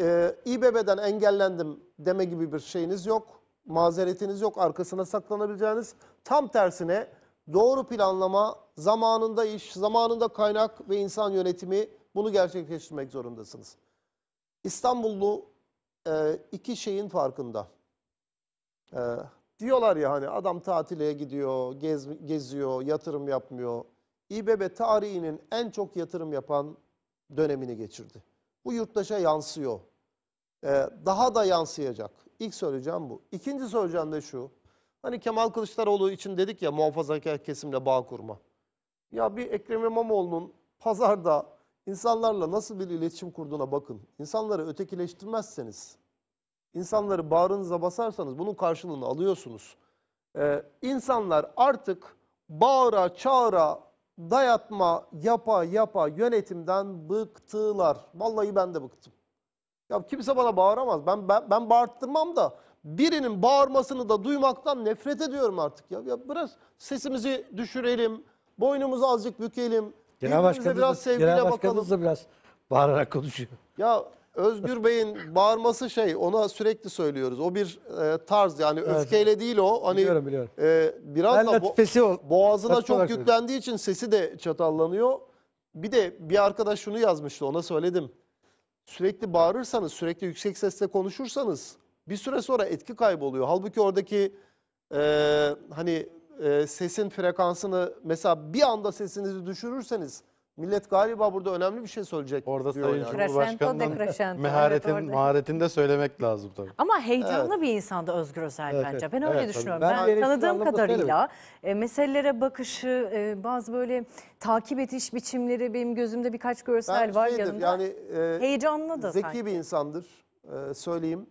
e, İBB'den engellendim deme gibi bir şeyiniz yok. Mazeretiniz yok. Arkasına saklanabileceğiniz. Tam tersine Doğru planlama, zamanında iş, zamanında kaynak ve insan yönetimi bunu gerçekleştirmek zorundasınız. İstanbullu e, iki şeyin farkında. E, diyorlar ya hani adam tatile gidiyor, gez, geziyor, yatırım yapmıyor. İBB tarihinin en çok yatırım yapan dönemini geçirdi. Bu yurttaşa yansıyor. Ee, daha da yansıyacak. İlk söyleyeceğim bu. İkinci söyleyeceğim de şu. Hani Kemal Kılıçdaroğlu için dedik ya muhafazakar kesimle bağ kurma. Ya bir Ekrem İmamoğlu'nun pazarda insanlarla nasıl bir iletişim kurduğuna bakın. İnsanları ötekileştirmezseniz, insanları bağrınıza basarsanız bunun karşılığını alıyorsunuz. Ee, insanlar artık bağıra, çağıra, dayatma, yapa yapa yönetimden bıktılar. Vallahi ben de bıktım. Ya kimse bana bağıramaz. Ben ben, ben bağırttırmam da birinin bağırmasını da duymaktan nefret ediyorum artık ya. Ya biraz sesimizi düşürelim, boynumuzu azıcık bükelim. Genel Başkanımız, biraz sevgiyle Genel Başkanımız bakalım. da biraz bağırarak konuşuyor. Ya Özgür Bey'in bağırması şey ona sürekli söylüyoruz. O bir e, tarz yani evet. öfkeyle değil o. Hani biliyorum, biliyorum. E, biraz ben da bo boğazına çok yüklendiği için sesi de çatallanıyor. Bir de bir arkadaş şunu yazmıştı ona söyledim. Sürekli bağırırsanız, sürekli yüksek sesle konuşursanız bir süre sonra etki kayboluyor. Halbuki oradaki e, hani e, sesin frekansını mesela bir anda sesinizi düşürürseniz millet galiba burada önemli bir şey söyleyecek. Orada Sayın yani. Cumhurbaşkanı'nın maharetin evet, maharetinde söylemek lazım tabii. Ama heyecanlı evet. bir insandı Özgür Özel evet, bence. Ben evet, öyle evet, düşünüyorum. Ben, ben tanıdığım kadarıyla e, meselelere bakışı, e, bazı böyle takip ediş biçimleri benim gözümde birkaç görsel ben var şeydir, yanımda. Yani, e, Heyecanlıdır Zeki sanki. bir insandır e, söyleyeyim.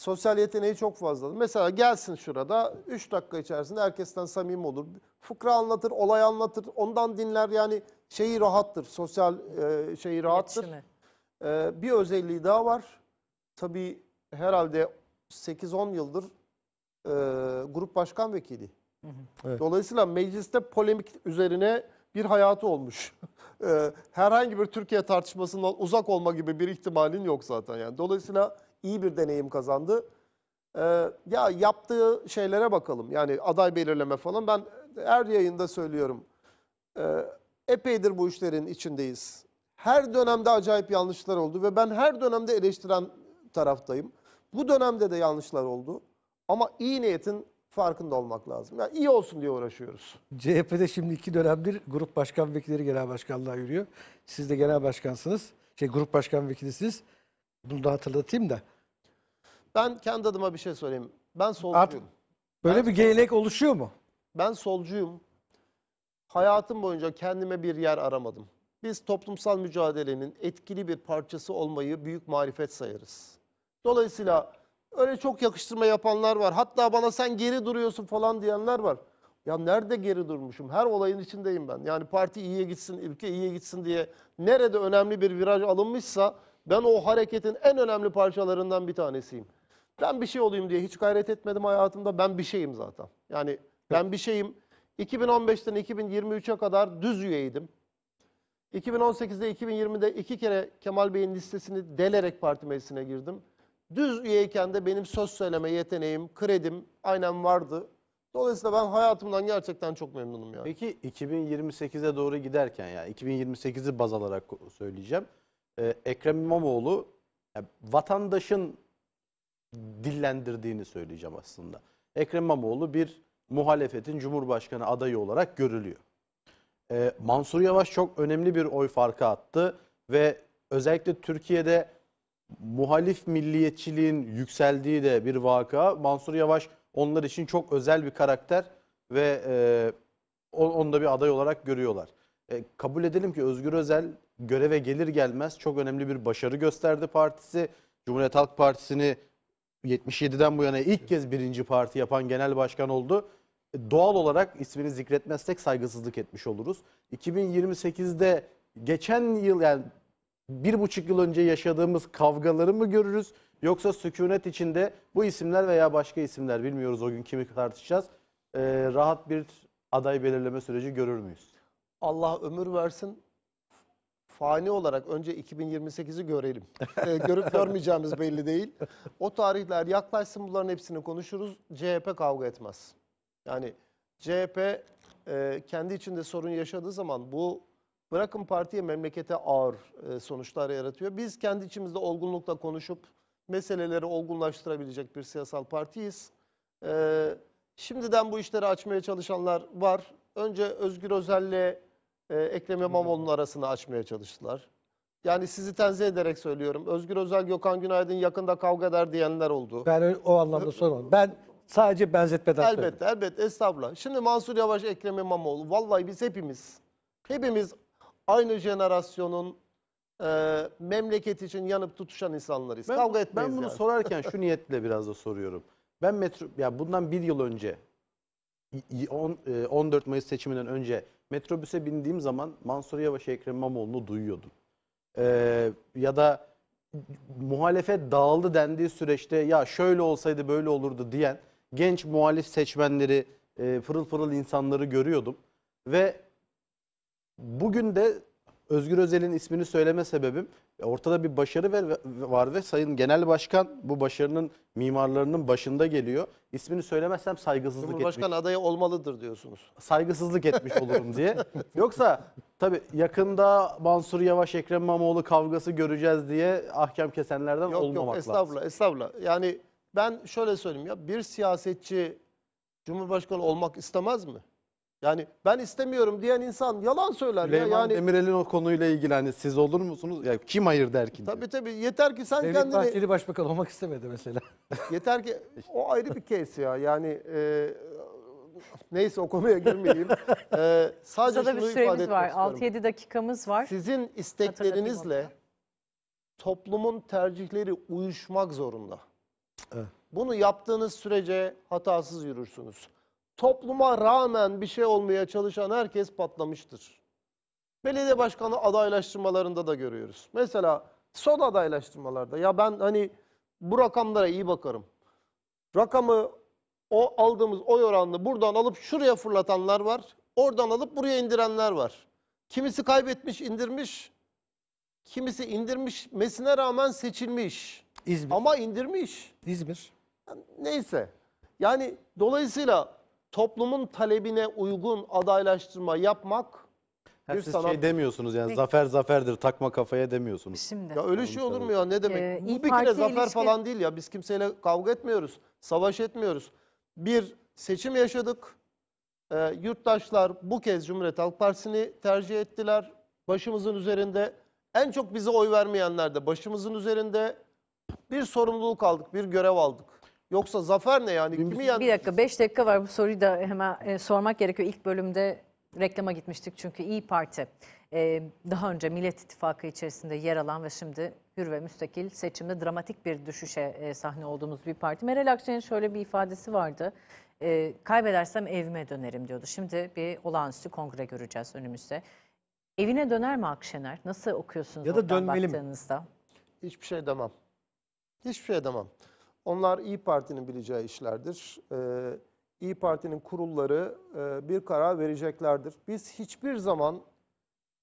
Sosyal yeteneği çok fazla. Mesela gelsin şurada 3 dakika içerisinde herkesten samimi olur. Fıkra anlatır, olay anlatır, ondan dinler yani şeyi rahattır. Sosyal e, şeyi rahattır. E, bir özelliği daha var. Tabii herhalde 8-10 yıldır e, grup başkan vekili. Hı hı. Evet. Dolayısıyla mecliste polemik üzerine bir hayatı olmuş. E, herhangi bir Türkiye tartışmasından uzak olma gibi bir ihtimalin yok zaten yani. Dolayısıyla iyi bir deneyim kazandı. Ee, ya yaptığı şeylere bakalım. Yani aday belirleme falan. Ben her yayında söylüyorum. Ee, epeydir bu işlerin içindeyiz. Her dönemde acayip yanlışlar oldu ve ben her dönemde eleştiren taraftayım. Bu dönemde de yanlışlar oldu. Ama iyi niyetin farkında olmak lazım. Yani iyi olsun diye uğraşıyoruz. CHP'de şimdi iki dönemdir grup başkan vekilleri genel başkanlığa yürüyor. Siz de genel başkansınız. Şey grup başkan vekilisiniz. Bunu da hatırlatayım da. Ben kendi adıma bir şey söyleyeyim. Ben solcuyum. Artık böyle ben bir gelenek oluşuyor mu? Ben solcuyum. Hayatım boyunca kendime bir yer aramadım. Biz toplumsal mücadelenin etkili bir parçası olmayı büyük marifet sayarız. Dolayısıyla öyle çok yakıştırma yapanlar var. Hatta bana sen geri duruyorsun falan diyenler var. Ya nerede geri durmuşum? Her olayın içindeyim ben. Yani parti iyiye gitsin, ülke iyiye gitsin diye nerede önemli bir viraj alınmışsa ben o hareketin en önemli parçalarından bir tanesiyim. Ben bir şey olayım diye hiç gayret etmedim hayatımda. Ben bir şeyim zaten. Yani ben bir şeyim. 2015'ten 2023'e kadar düz üyeydim. 2018'de 2020'de iki kere Kemal Bey'in listesini delerek parti meclisine girdim. Düz üyeyken de benim söz söyleme yeteneğim, kredim aynen vardı. Dolayısıyla ben hayatımdan gerçekten çok memnunum yani. Peki 2028'e doğru giderken ya, 2028'i baz alarak söyleyeceğim e, Ekrem İmamoğlu yani vatandaşın dillendirdiğini söyleyeceğim aslında. Ekrem İmamoğlu bir muhalefetin Cumhurbaşkanı adayı olarak görülüyor. E, Mansur Yavaş çok önemli bir oy farkı attı ve özellikle Türkiye'de muhalif milliyetçiliğin yükseldiği de bir vaka. Mansur Yavaş onlar için çok özel bir karakter ve e, onu da bir aday olarak görüyorlar. E, kabul edelim ki Özgür Özel göreve gelir gelmez çok önemli bir başarı gösterdi partisi. Cumhuriyet Halk Partisi'ni 77'den bu yana ilk kez birinci parti yapan genel başkan oldu. Doğal olarak ismini zikretmezsek saygısızlık etmiş oluruz. 2028'de geçen yıl yani bir buçuk yıl önce yaşadığımız kavgaları mı görürüz? Yoksa sükunet içinde bu isimler veya başka isimler bilmiyoruz o gün kimi tartışacağız. Ee, rahat bir aday belirleme süreci görür müyüz? Allah ömür versin fani olarak önce 2028'i görelim. e, görüp görmeyeceğimiz belli değil. O tarihler yaklaşsın bunların hepsini konuşuruz. CHP kavga etmez. Yani CHP e, kendi içinde sorun yaşadığı zaman bu bırakın partiye memlekete ağır e, sonuçlar yaratıyor. Biz kendi içimizde olgunlukla konuşup meseleleri olgunlaştırabilecek bir siyasal partiyiz. E, şimdiden bu işleri açmaya çalışanlar var. Önce Özgür Özel'le e, Ekrem İmamoğlu'nun arasını açmaya çalıştılar. Yani sizi tenzih ederek söylüyorum. Özgür Özel, Gökhan Günaydın yakında kavga eder diyenler oldu. Ben o anlamda sormadım. Ben sadece benzetmeden söyledim. Elbette, elbette. Estağfurullah. Şimdi Mansur Yavaş, Ekrem İmamoğlu. Vallahi biz hepimiz, hepimiz aynı jenerasyonun e, memleket için yanıp tutuşan insanlarız. Kavga etmeyiz Ben bunu yani. sorarken şu niyetle biraz da soruyorum. Ben metro, ya bundan bir yıl önce, 14 e, Mayıs seçiminden önce metrobüse bindiğim zaman Mansur Yavaş Ekrem İmamoğlu'nu duyuyordum. Ee, ya da muhalefet dağıldı dendiği süreçte ya şöyle olsaydı böyle olurdu diyen genç muhalif seçmenleri, e, pırıl pırıl insanları görüyordum. Ve bugün de Özgür Özel'in ismini söyleme sebebim e, ortada bir başarı var ve Sayın Genel Başkan bu başarının mimarlarının başında geliyor. İsmini söylemezsem saygısızlık Cumhurbaşkanı etmiş. adayı olmalıdır diyorsunuz. Saygısızlık etmiş olurum diye. Yoksa tabii yakında Mansur Yavaş Ekrem İmamoğlu kavgası göreceğiz diye ahkam kesenlerden yok, olmamak yok, estağfurullah, lazım. Estağfurullah. Yani ben şöyle söyleyeyim ya bir siyasetçi Cumhurbaşkanı olmak istemez mi? Yani ben istemiyorum diyen insan yalan söyler Süleyman ya. Yani Demirel'in o konuyla ilgili hani siz olur musunuz? Ya kim hayır der ki? Tabii diyor. tabii yeter ki sen Devlet kendini Bahçeli başbakan olmak istemedi mesela. yeter ki o ayrı bir case ya. Yani e, neyse o konuya girmeyeyim. e, sadece Kısa da şunu bir süremiz etmek var. 6-7 dakikamız var. Sizin isteklerinizle toplumun tercihleri uyuşmak zorunda. Evet. Bunu yaptığınız sürece hatasız yürürsünüz topluma rağmen bir şey olmaya çalışan herkes patlamıştır. Belediye başkanı adaylaştırmalarında da görüyoruz. Mesela son adaylaştırmalarda ya ben hani bu rakamlara iyi bakarım. Rakamı o aldığımız oy oranını buradan alıp şuraya fırlatanlar var. Oradan alıp buraya indirenler var. Kimisi kaybetmiş indirmiş. Kimisi indirmiş mesine rağmen seçilmiş. İzmir. Ama indirmiş. İzmir. Neyse. Yani dolayısıyla toplumun talebine uygun adaylaştırma yapmak Ha, bir siz sanat. şey demiyorsunuz yani Peki. zafer zaferdir takma kafaya demiyorsunuz. Şimdi. Ya öyle şey olur mu ya ne ee, demek? Ee, Bu bir kere zafer ilişki... falan değil ya biz kimseyle kavga etmiyoruz, savaş etmiyoruz. Bir seçim yaşadık. Ee, yurttaşlar bu kez Cumhuriyet Halk Partisi'ni tercih ettiler. Başımızın üzerinde en çok bize oy vermeyenler de başımızın üzerinde bir sorumluluk aldık, bir görev aldık. Yoksa zafer ne yani? Kimi yendi? Bir dakika 5 dakika var bu soruyu da hemen e, sormak gerekiyor. İlk bölümde reklama gitmiştik çünkü İyi Parti e, daha önce Millet İttifakı içerisinde yer alan ve şimdi hür ve müstakil seçimde dramatik bir düşüşe e, sahne olduğumuz bir parti. Meral Akşener'in şöyle bir ifadesi vardı. E, kaybedersem evime dönerim diyordu. Şimdi bir olağanüstü kongre göreceğiz önümüzde. Evine döner mi Akşener? Nasıl okuyorsunuz ya da dönmeli mi? Hiçbir şey demem. Hiçbir şey demem. Onlar İyi Parti'nin bileceği işlerdir. Ee, İyi Parti'nin kurulları e, bir karar vereceklerdir. Biz hiçbir zaman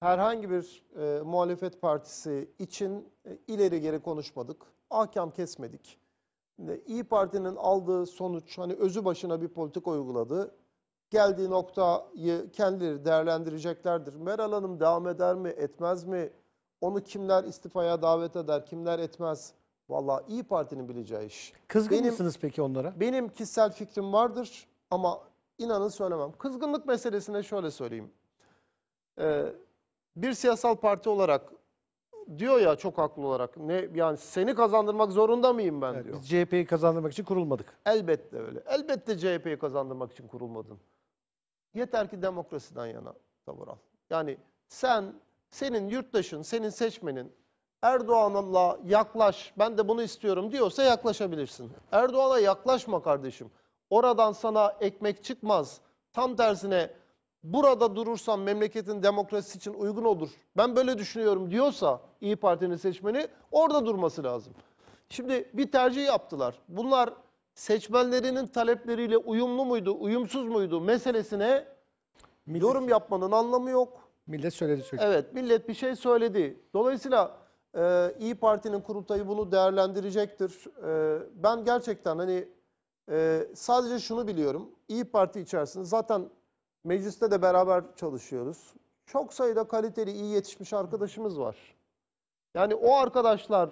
herhangi bir e, muhalefet partisi için e, ileri geri konuşmadık. Ahkam kesmedik. İyi Parti'nin aldığı sonuç hani özü başına bir politik uyguladı. Geldiği noktayı kendileri değerlendireceklerdir. Meral Hanım devam eder mi, etmez mi? Onu kimler istifaya davet eder, kimler etmez? Vallahi İyi Parti'nin bileceği iş. Kızgın benim, mısınız peki onlara? Benim kişisel fikrim vardır ama inanın söylemem. Kızgınlık meselesine şöyle söyleyeyim. Ee, bir siyasal parti olarak diyor ya çok haklı olarak ne yani seni kazandırmak zorunda mıyım ben evet, diyor. Biz CHP'yi kazandırmak için kurulmadık. Elbette öyle. Elbette CHP'yi kazandırmak için kurulmadın. Yeter ki demokrasiden yana tavır al. Yani sen senin yurttaşın, senin seçmenin Erdoğan'la yaklaş ben de bunu istiyorum diyorsa yaklaşabilirsin. Erdoğan'a yaklaşma kardeşim. Oradan sana ekmek çıkmaz. Tam tersine burada durursam memleketin demokrasisi için uygun olur. Ben böyle düşünüyorum diyorsa İyi Parti'nin seçmeni orada durması lazım. Şimdi bir tercih yaptılar. Bunlar seçmenlerinin talepleriyle uyumlu muydu, uyumsuz muydu meselesine yorum yapmanın anlamı yok. Millet söyledi çünkü. Evet millet bir şey söyledi. Dolayısıyla ee, İyi Parti'nin kurultayı bunu değerlendirecektir. Ee, ben gerçekten hani e, sadece şunu biliyorum. İyi Parti içerisinde zaten mecliste de beraber çalışıyoruz. Çok sayıda kaliteli, iyi yetişmiş arkadaşımız var. Yani o arkadaşlar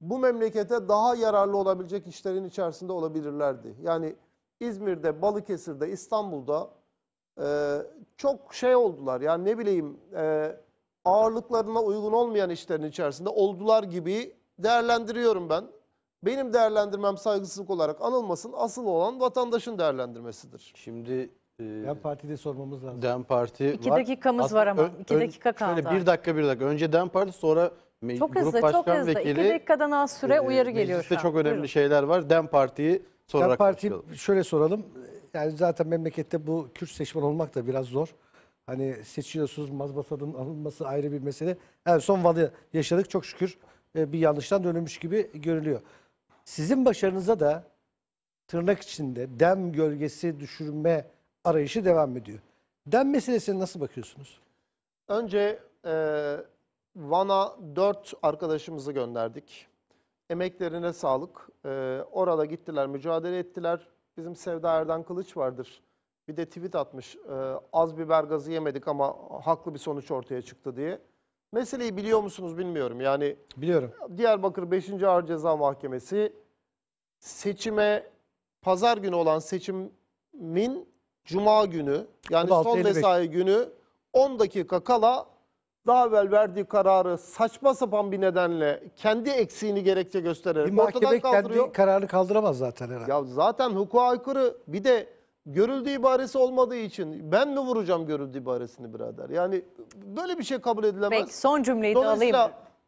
bu memlekete daha yararlı olabilecek işlerin içerisinde olabilirlerdi. Yani İzmir'de, Balıkesir'de, İstanbul'da e, çok şey oldular. Yani ne bileyim... E, ağırlıklarına uygun olmayan işlerin içerisinde oldular gibi değerlendiriyorum ben. Benim değerlendirmem saygısızlık olarak anılmasın. Asıl olan vatandaşın değerlendirmesidir. Şimdi e, Dem Parti'de sormamız lazım. Dem Parti İki var. dakikamız var ama, iki dakika kaldı. Şöyle bir dakika bir dakika. Önce Dem Parti sonra me- Çok grup hızlı, çok başkan hızlı. vekili. İki dakikadan az süre e, uyarı geliyor şu an. çok önemli Buyurun. şeyler var. Dem Parti'yi sorarak Dem Parti başlayalım. şöyle soralım. Yani zaten memlekette bu Kürt seçmen olmak da biraz zor. Hani seçiyorsunuz mazbatanın alınması ayrı bir mesele. yani son Van'ı yaşadık çok şükür e, bir yanlıştan dönülmüş gibi görülüyor. Sizin başarınıza da tırnak içinde dem gölgesi düşürme arayışı devam ediyor. Dem meselesine nasıl bakıyorsunuz? Önce e, Van'a dört arkadaşımızı gönderdik. Emeklerine sağlık. E, orada gittiler, mücadele ettiler. Bizim Sevda Erdan Kılıç vardır. Bir de tweet atmış. E, az biber gazı yemedik ama haklı bir sonuç ortaya çıktı diye. Meseleyi biliyor musunuz bilmiyorum. Yani biliyorum. Diyarbakır 5. Ağır Ceza Mahkemesi seçime pazar günü olan seçimin cuma günü yani son 55. mesai günü 10 dakika kala daha evvel verdiği kararı saçma sapan bir nedenle kendi eksiğini gerekçe göstererek bir mahkeme ortadan kaldırıyor. kendi kararını kaldıramaz zaten herhalde. Ya zaten hukuka aykırı bir de görüldü ibaresi olmadığı için ben mi vuracağım görüldü ibaresini birader? Yani böyle bir şey kabul edilemez. Peki son cümleyi de alayım.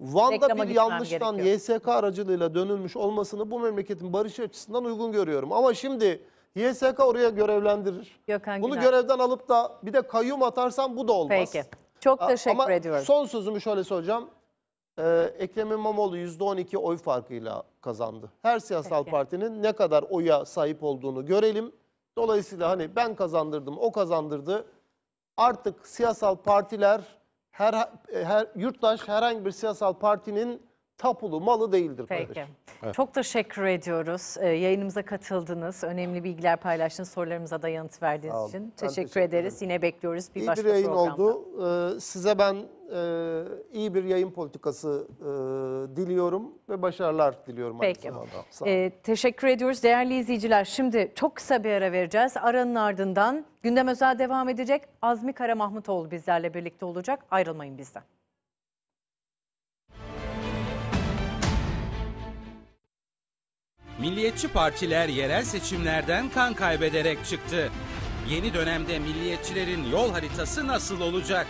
Van'da Reklama bir yanlıştan YSK aracılığıyla dönülmüş olmasını bu memleketin barışı açısından uygun görüyorum. Ama şimdi YSK oraya görevlendirir. Gökhan Bunu Güler. görevden alıp da bir de kayyum atarsan bu da olmaz. Peki. Çok teşekkür Ama ediyorum. Son sözümü şöyle söyleyeceğim. Ee, Ekrem İmamoğlu %12 oy farkıyla kazandı. Her siyasal Peki. partinin ne kadar oya sahip olduğunu görelim. Dolayısıyla hani ben kazandırdım, o kazandırdı. Artık siyasal partiler her, her yurttaş herhangi bir siyasal partinin tapulu malı değildir Peki. kardeşim. Evet. Çok teşekkür ediyoruz. Ee, yayınımıza katıldınız. Önemli bilgiler paylaştınız. Sorularımıza da yanıt verdiğiniz için. teşekkür, teşekkür ederiz. Ederim. Yine bekliyoruz bir iyi başka bir yayın programda. oldu. Ee, size ben e, iyi bir yayın politikası e, diliyorum ve başarılar diliyorum. Peki. Sağ Ee, teşekkür ediyoruz değerli izleyiciler. Şimdi çok kısa bir ara vereceğiz. Aranın ardından gündem özel devam edecek. Azmi Kara Mahmutoğlu bizlerle birlikte olacak. Ayrılmayın bizden. Milliyetçi partiler yerel seçimlerden kan kaybederek çıktı. Yeni dönemde milliyetçilerin yol haritası nasıl olacak?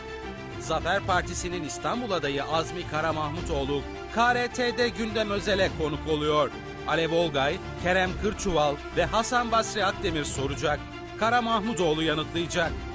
Zafer Partisi'nin İstanbul adayı Azmi Karamahmutoğlu, KRT'de gündem özele konuk oluyor. Alev Olgay, Kerem Kırçuval ve Hasan Basri Akdemir soracak. Karamahmutoğlu yanıtlayacak.